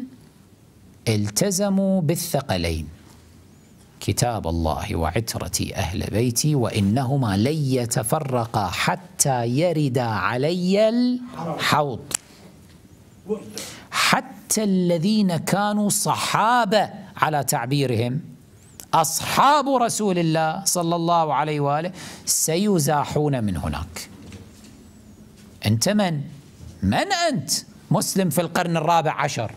التزموا بالثقلين كتاب الله وعترتي اهل بيتي وانهما لن يتفرقا حتى يردا علي الحوض حتى الذين كانوا صحابه على تعبيرهم أصحاب رسول الله صلى الله عليه وآله سيزاحون من هناك أنت من؟ من أنت؟ مسلم في القرن الرابع عشر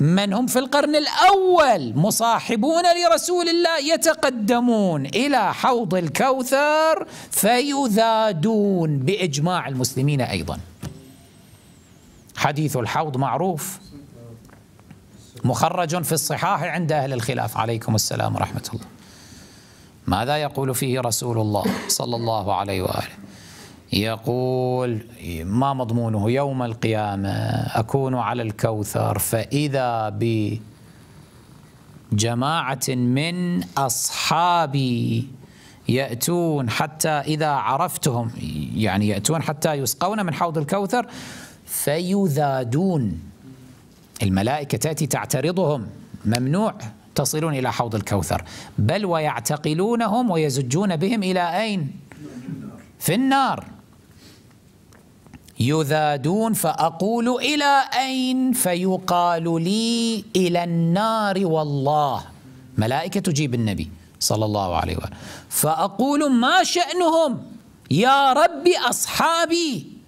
من هم في القرن الأول مصاحبون لرسول الله يتقدمون إلى حوض الكوثر فيذادون بإجماع المسلمين أيضا حديث الحوض معروف مخرج في الصحاح عند أهل الخلاف عليكم السلام ورحمة الله ماذا يقول فيه رسول الله صلى الله عليه وآله يقول ما مضمونه يوم القيامة أكون على الكوثر فإذا بجماعه جماعة من أصحابي يأتون حتى إذا عرفتهم يعني يأتون حتى يسقون من حوض الكوثر فيذادون الملائكة تأتي تعترضهم ممنوع تصلون إلى حوض الكوثر بل ويعتقلونهم ويزجون بهم إلى أين؟ في النار يذادون فأقول إلى أين فيقال لي إلى النار والله ملائكة تجيب النبي صلى الله عليه وآله فأقول ما شأنهم يا رب أصحابي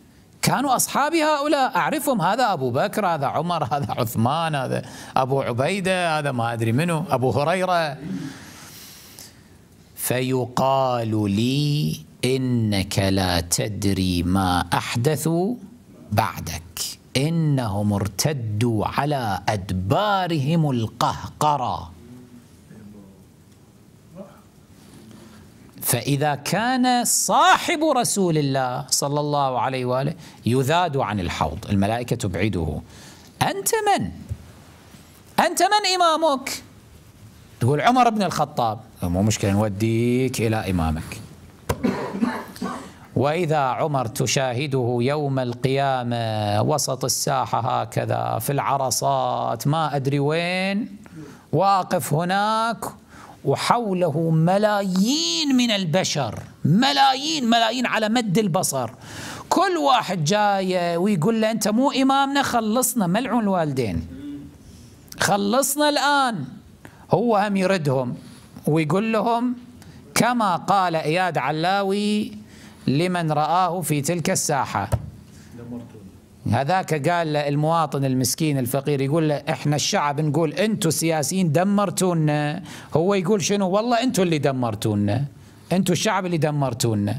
كانوا أصحابي هؤلاء أعرفهم هذا أبو بكر هذا عمر هذا عثمان هذا أبو عبيدة هذا ما أدري منه أبو هريرة فيقال لي إنك لا تدري ما أحدثوا بعدك إنهم ارتدوا على أدبارهم القهقرة فإذا كان صاحب رسول الله صلى الله عليه وآله يذاد عن الحوض الملائكة تبعده أنت من؟ أنت من إمامك؟ تقول عمر بن الخطاب مو مشكلة نوديك إلى إمامك وإذا عمر تشاهده يوم القيامة وسط الساحة هكذا في العرصات ما أدري وين واقف هناك وحوله ملايين من البشر ملايين ملايين على مد البصر كل واحد جاي ويقول له أنت مو إمامنا خلصنا ملعون الوالدين خلصنا الآن هو هم يردهم ويقول لهم كما قال إياد علاوي لمن رآه في تلك الساحة هذاك قال المواطن المسكين الفقير يقول له احنا الشعب نقول انتم سياسيين دمرتونا هو يقول شنو والله انتم اللي دمرتونا انتم الشعب اللي دمرتونا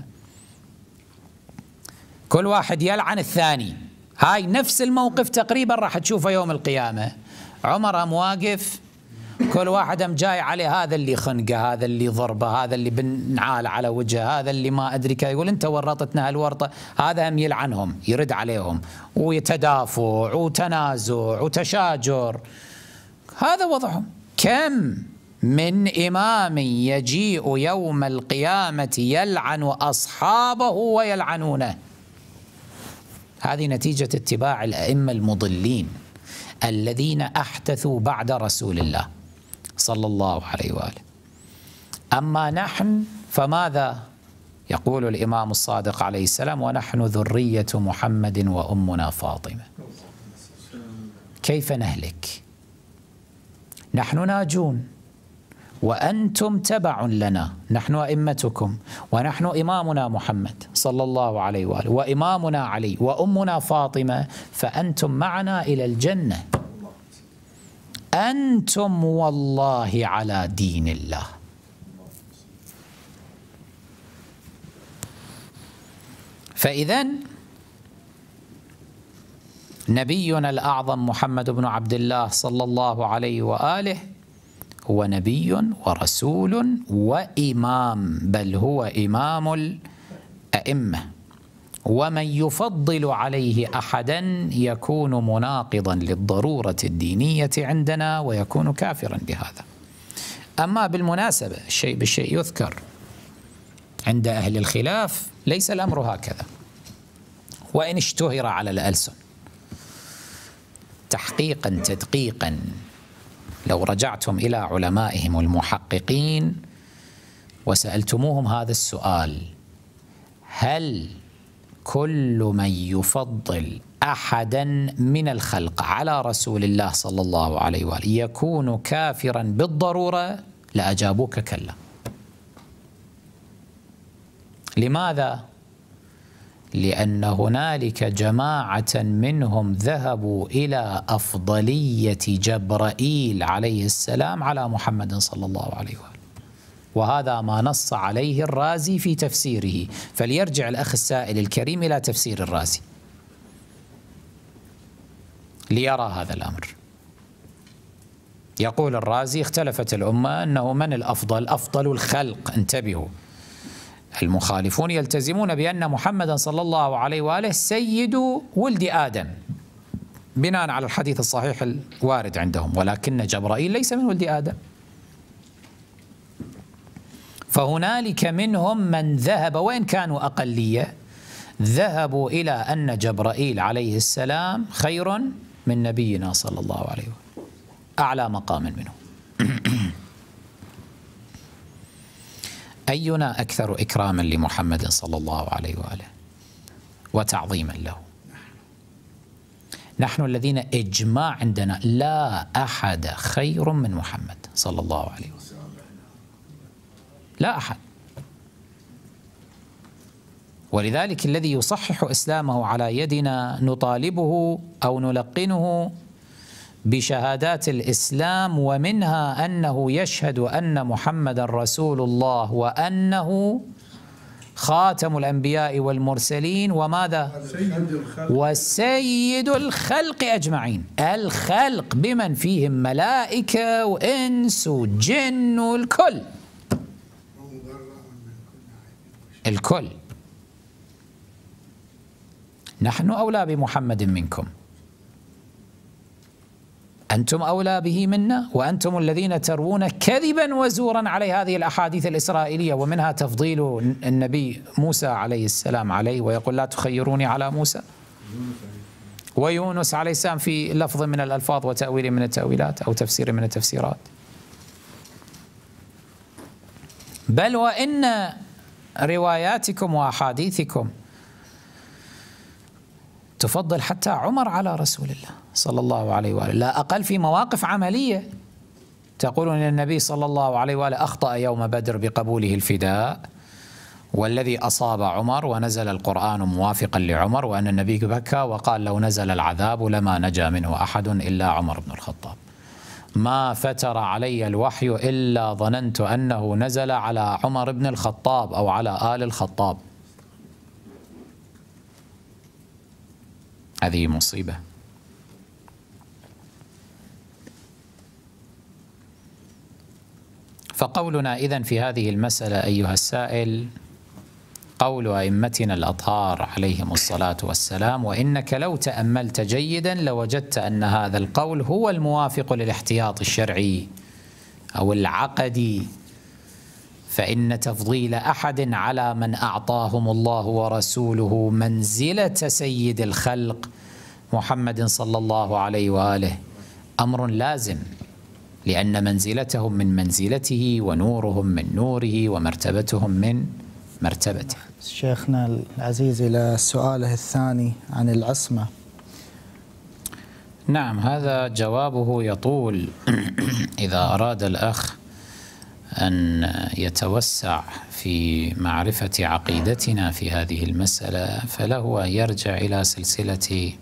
كل واحد يلعن الثاني هاي نفس الموقف تقريبا راح تشوفه يوم القيامه عمر مواقف كل واحد ام جاي عليه هذا اللي خنقه هذا اللي ضربه هذا اللي بنعال على وجهه هذا اللي ما ادري كذا يقول انت ورطتنا هالورطه هذا هم يلعنهم يرد عليهم ويتدافع وتنازع وتشاجر هذا وضعهم كم من امام يجيء يوم القيامه يلعن اصحابه ويلعنونه هذه نتيجه اتباع الائمه المضلين الذين احدثوا بعد رسول الله صلى الله عليه واله. اما نحن فماذا يقول الامام الصادق عليه السلام ونحن ذريه محمد وامنا فاطمه. كيف نهلك؟ نحن ناجون وانتم تبع لنا نحن ائمتكم ونحن امامنا محمد صلى الله عليه واله وامامنا علي وامنا فاطمه فانتم معنا الى الجنه أنتم والله على دين الله فإذا نبينا الأعظم محمد بن عبد الله صلى الله عليه وآله هو نبي ورسول وإمام بل هو إمام الأئمة ومن يفضل عليه احدا يكون مناقضا للضروره الدينيه عندنا ويكون كافرا بهذا. اما بالمناسبه الشيء بالشيء يذكر عند اهل الخلاف ليس الامر هكذا. وان اشتهر على الالسن. تحقيقا تدقيقا لو رجعتم الى علمائهم المحققين وسالتموهم هذا السؤال هل كل من يفضل احدا من الخلق على رسول الله صلى الله عليه واله يكون كافرا بالضروره لاجابوك كلا. لماذا؟ لان هنالك جماعه منهم ذهبوا الى افضليه جبرائيل عليه السلام على محمد صلى الله عليه واله. وهذا ما نص عليه الرازي في تفسيره فليرجع الأخ السائل الكريم إلى تفسير الرازي ليرى هذا الأمر يقول الرازي اختلفت الأمة أنه من الأفضل أفضل الخلق انتبهوا المخالفون يلتزمون بأن محمدا صلى الله عليه وآله سيد ولد آدم بناء على الحديث الصحيح الوارد عندهم ولكن جبرائيل ليس من ولد آدم فهنالك منهم من ذهب وإن كانوا أقلية ذهبوا إلى أن جبرائيل عليه السلام خير من نبينا صلى الله عليه وسلم أعلى مقام منه أينا أكثر إكراما لمحمد صلى الله عليه وآله وتعظيما له نحن الذين إجماع عندنا لا أحد خير من محمد صلى الله عليه وسلم لا أحد ولذلك الذي يصحح إسلامه على يدنا نطالبه أو نلقنه بشهادات الإسلام ومنها أنه يشهد أن محمد رسول الله وأنه خاتم الأنبياء والمرسلين وماذا؟ وسيد الخلق أجمعين الخلق بمن فيهم ملائكة وإنس وجن والكل الكل نحن أولى بمحمد منكم أنتم أولى به منا وأنتم الذين تروون كذبا وزورا على هذه الأحاديث الإسرائيلية ومنها تفضيل النبي موسى عليه السلام عليه ويقول لا تخيروني على موسى ويونس عليه السلام في لفظ من الألفاظ وتأويل من التأويلات أو تفسير من التفسيرات بل وإن رواياتكم واحاديثكم تفضل حتى عمر على رسول الله صلى الله عليه واله لا اقل في مواقف عمليه تقول ان النبي صلى الله عليه واله اخطا يوم بدر بقبوله الفداء والذي اصاب عمر ونزل القران موافقا لعمر وان النبي بكى وقال لو نزل العذاب لما نجا منه احد الا عمر بن الخطاب ما فتر علي الوحي إلا ظننت أنه نزل على عمر بن الخطاب أو على آل الخطاب هذه مصيبة فقولنا إذن في هذه المسألة أيها السائل قول أئمتنا الأطهار عليهم الصلاة والسلام وإنك لو تأملت جيدا لوجدت أن هذا القول هو الموافق للاحتياط الشرعي أو العقدي فإن تفضيل أحد على من أعطاهم الله ورسوله منزلة سيد الخلق محمد صلى الله عليه وآله أمر لازم لأن منزلتهم من منزلته ونورهم من نوره ومرتبتهم من مرتبته شيخنا العزيز إلى سؤاله الثاني عن العصمة نعم هذا جوابه يطول إذا أراد الأخ أن يتوسع في معرفة عقيدتنا في هذه المسألة فله أن يرجع إلى سلسلة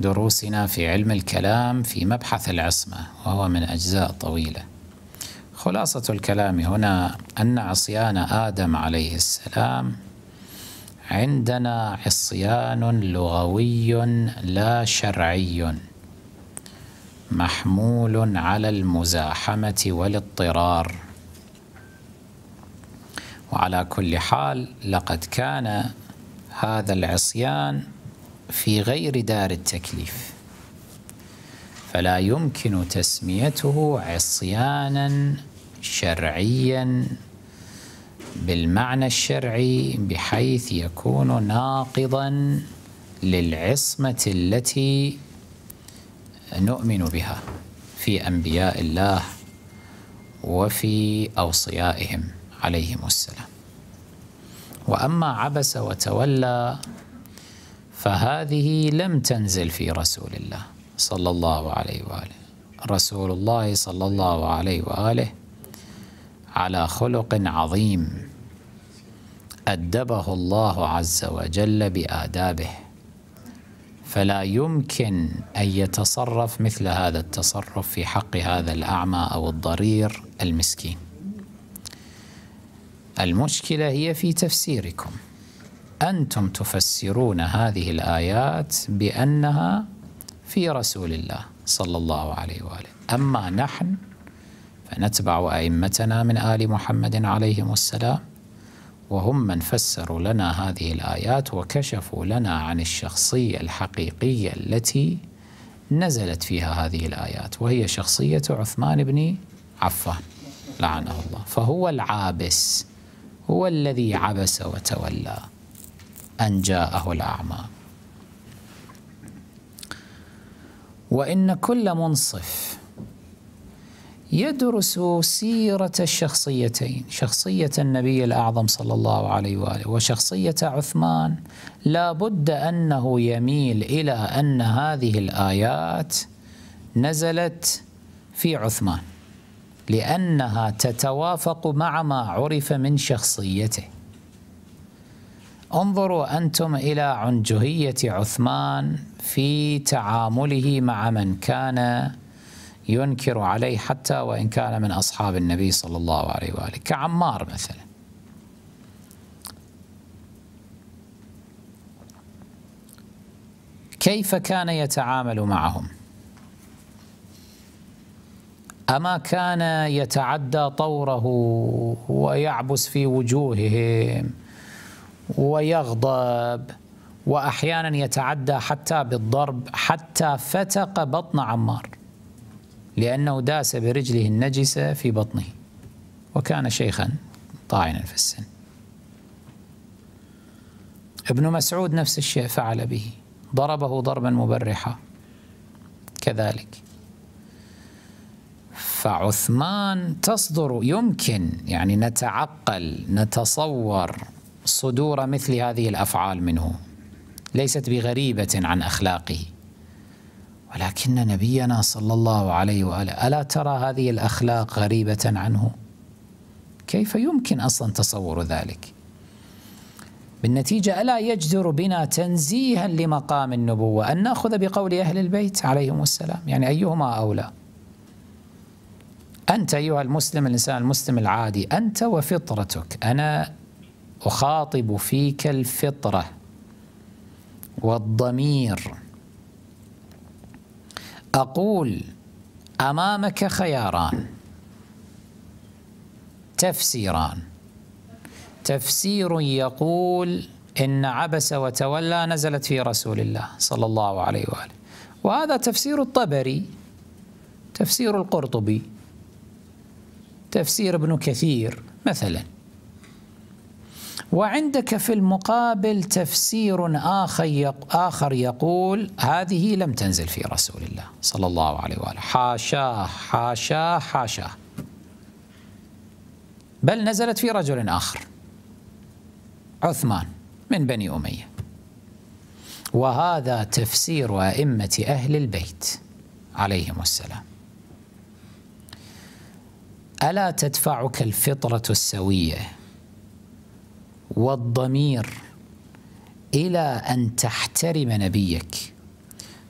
دروسنا في علم الكلام في مبحث العصمة وهو من أجزاء طويلة خلاصة الكلام هنا أن عصيان آدم عليه السلام عندنا عصيان لغوي لا شرعي محمول على المزاحمة والاضطرار وعلى كل حال لقد كان هذا العصيان في غير دار التكليف فلا يمكن تسميته عصيانا شرعيا بالمعنى الشرعي بحيث يكون ناقضا للعصمة التي نؤمن بها في أنبياء الله وفي أوصيائهم عليهم السلام وأما عبس وتولى فهذه لم تنزل في رسول الله صلى الله عليه وآله رسول الله صلى الله عليه وآله على خلق عظيم أدبه الله عز وجل بآدابه فلا يمكن أن يتصرف مثل هذا التصرف في حق هذا الأعمى أو الضرير المسكين المشكلة هي في تفسيركم أنتم تفسرون هذه الآيات بأنها في رسول الله صلى الله عليه وآله أما نحن فنتبع أئمتنا من آل محمد عليهم السلام وهم من فسروا لنا هذه الآيات وكشفوا لنا عن الشخصية الحقيقية التي نزلت فيها هذه الآيات وهي شخصية عثمان بن عفان لعنه الله فهو العابس هو الذي عبس وتولى أن جاءه الأعمى وإن كل منصف يدرس سيرة الشخصيتين شخصية النبي الأعظم صلى الله عليه وآله وشخصية عثمان لا بد أنه يميل إلى أن هذه الآيات نزلت في عثمان لأنها تتوافق مع ما عرف من شخصيته انظروا أنتم إلى عنجهية عثمان في تعامله مع من كان ينكر عليه حتى وإن كان من أصحاب النبي صلى الله عليه وآله كعمار مثلا كيف كان يتعامل معهم أما كان يتعدى طوره ويعبس في وجوههم ويغضب وأحيانا يتعدى حتى بالضرب حتى فتق بطن عمار لأنه داس برجله النجسة في بطنه وكان شيخا طاعنا في السن ابن مسعود نفس الشيء فعل به ضربه ضربا مبرحا كذلك فعثمان تصدر يمكن يعني نتعقل نتصور صدور مثل هذه الافعال منه ليست بغريبه عن اخلاقه ولكن نبينا صلى الله عليه واله الا ترى هذه الاخلاق غريبه عنه كيف يمكن اصلا تصور ذلك بالنتيجه الا يجدر بنا تنزيها لمقام النبوه ان ناخذ بقول اهل البيت عليهم السلام يعني ايهما اولى انت ايها المسلم الانسان المسلم العادي انت وفطرتك انا اخاطب فيك الفطره والضمير أقول أمامك خياران تفسيران تفسير يقول إن عبس وتولى نزلت في رسول الله صلى الله عليه وآله وهذا تفسير الطبري تفسير القرطبي تفسير ابن كثير مثلاً وعندك في المقابل تفسير آخر يقول هذه لم تنزل في رسول الله صلى الله عليه وآله حاشاه حاشاه حاشاه بل نزلت في رجل آخر عثمان من بني أمية وهذا تفسير أئمة أهل البيت عليهم السلام ألا تدفعك الفطرة السوية والضمير الى ان تحترم نبيك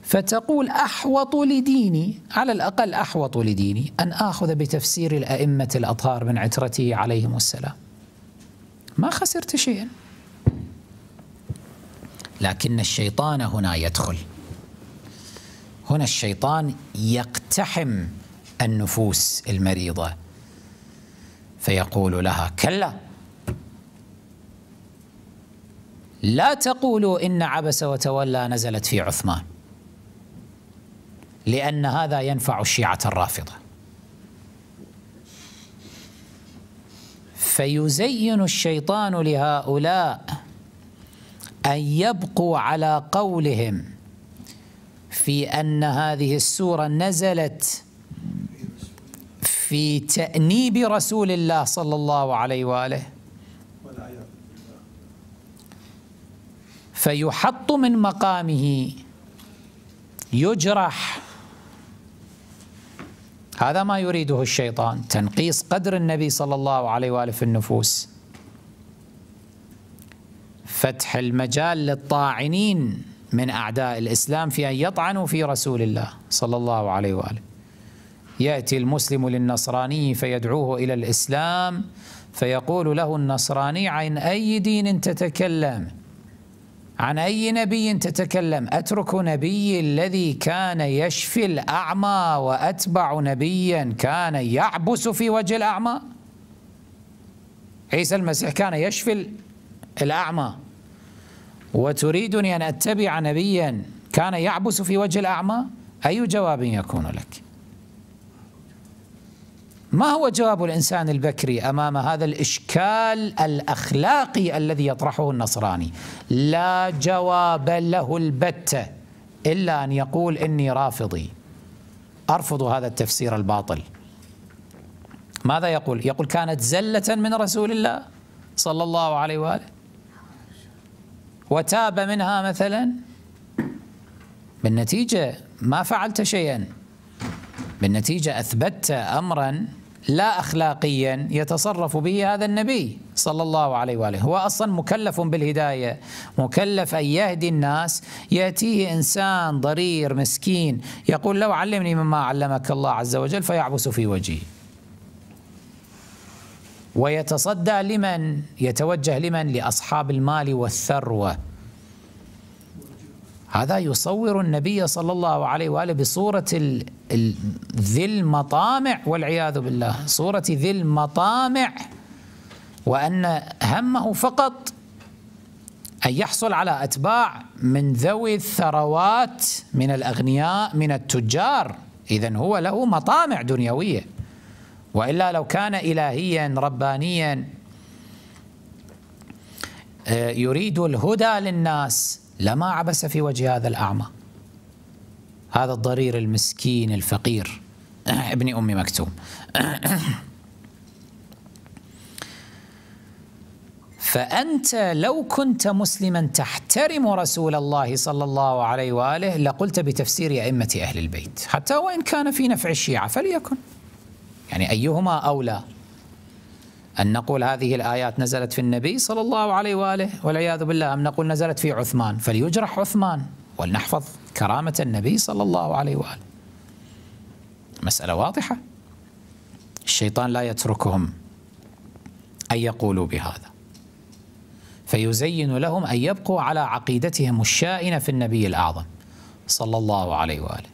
فتقول احوط لديني على الاقل احوط لديني ان اخذ بتفسير الائمه الاطهار من عترته عليهم السلام ما خسرت شيئا لكن الشيطان هنا يدخل هنا الشيطان يقتحم النفوس المريضه فيقول لها كلا لا تقولوا إن عبس وتولى نزلت في عثمان لأن هذا ينفع الشيعة الرافضة فيزين الشيطان لهؤلاء أن يبقوا على قولهم في أن هذه السورة نزلت في تأنيب رسول الله صلى الله عليه وآله فيحط من مقامه يجرح هذا ما يريده الشيطان تنقيص قدر النبي صلى الله عليه واله في النفوس فتح المجال للطاعنين من اعداء الاسلام في ان يطعنوا في رسول الله صلى الله عليه واله ياتي المسلم للنصراني فيدعوه الى الاسلام فيقول له النصراني عن اي دين تتكلم عن أي نبي تتكلم أترك نبي الذي كان يشفي الأعمى وأتبع نبيا كان يعبس في وجه الأعمى عيسى المسيح كان يشفي الأعمى وتريدني أن أتبع نبيا كان يعبس في وجه الأعمى أي جواب يكون لك؟ ما هو جواب الانسان البكري امام هذا الاشكال الاخلاقي الذي يطرحه النصراني لا جواب له البته الا ان يقول اني رافضي ارفض هذا التفسير الباطل ماذا يقول يقول كانت زله من رسول الله صلى الله عليه واله وتاب منها مثلا بالنتيجه ما فعلت شيئا بالنتيجه اثبتت امرا لا أخلاقيا يتصرف به هذا النبي صلى الله عليه وآله هو أصلا مكلف بالهداية مكلف أن يهدي الناس يأتيه إنسان ضرير مسكين يقول لو علمني مما علمك الله عز وجل فيعبس في وجهي ويتصدى لمن يتوجه لمن لأصحاب المال والثروة هذا يصور النبي صلى الله عليه وآله بصورة ذي المطامع والعياذ بالله صورة ذي المطامع وأن همه فقط أن يحصل على أتباع من ذوي الثروات من الأغنياء من التجار إذا هو له مطامع دنيوية وإلا لو كان إلهيا ربانيا آه، يريد الهدى للناس لما عبس في وجه هذا الأعمى هذا الضرير المسكين الفقير ابن أم مكتوم فأنت لو كنت مسلما تحترم رسول الله صلى الله عليه وآله لقلت بتفسير أئمة أهل البيت حتى وإن كان في نفع الشيعة فليكن يعني أيهما أولى أن نقول هذه الآيات نزلت في النبي صلى الله عليه وآله والعياذ بالله أم نقول نزلت في عثمان فليجرح عثمان ولنحفظ كرامة النبي صلى الله عليه وآله مسألة واضحة الشيطان لا يتركهم أن يقولوا بهذا فيزين لهم أن يبقوا على عقيدتهم الشائنة في النبي الأعظم صلى الله عليه وآله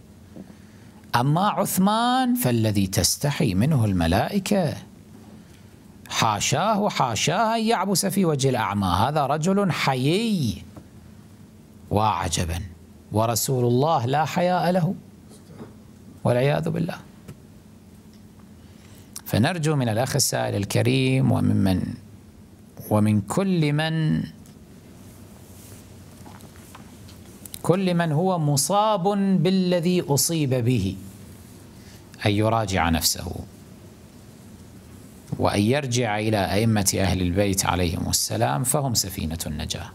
أما عثمان فالذي تستحي منه الملائكة حاشاه حاشاه أن يعبس في وجه الأعمى هذا رجل حيي وعجبا ورسول الله لا حياء له والعياذ بالله فنرجو من الأخ السائل الكريم وممن ومن كل من كل من هو مصاب بالذي أصيب به أن يراجع نفسه وأن يرجع إلى أئمة أهل البيت عليهم السلام فهم سفينة النجاة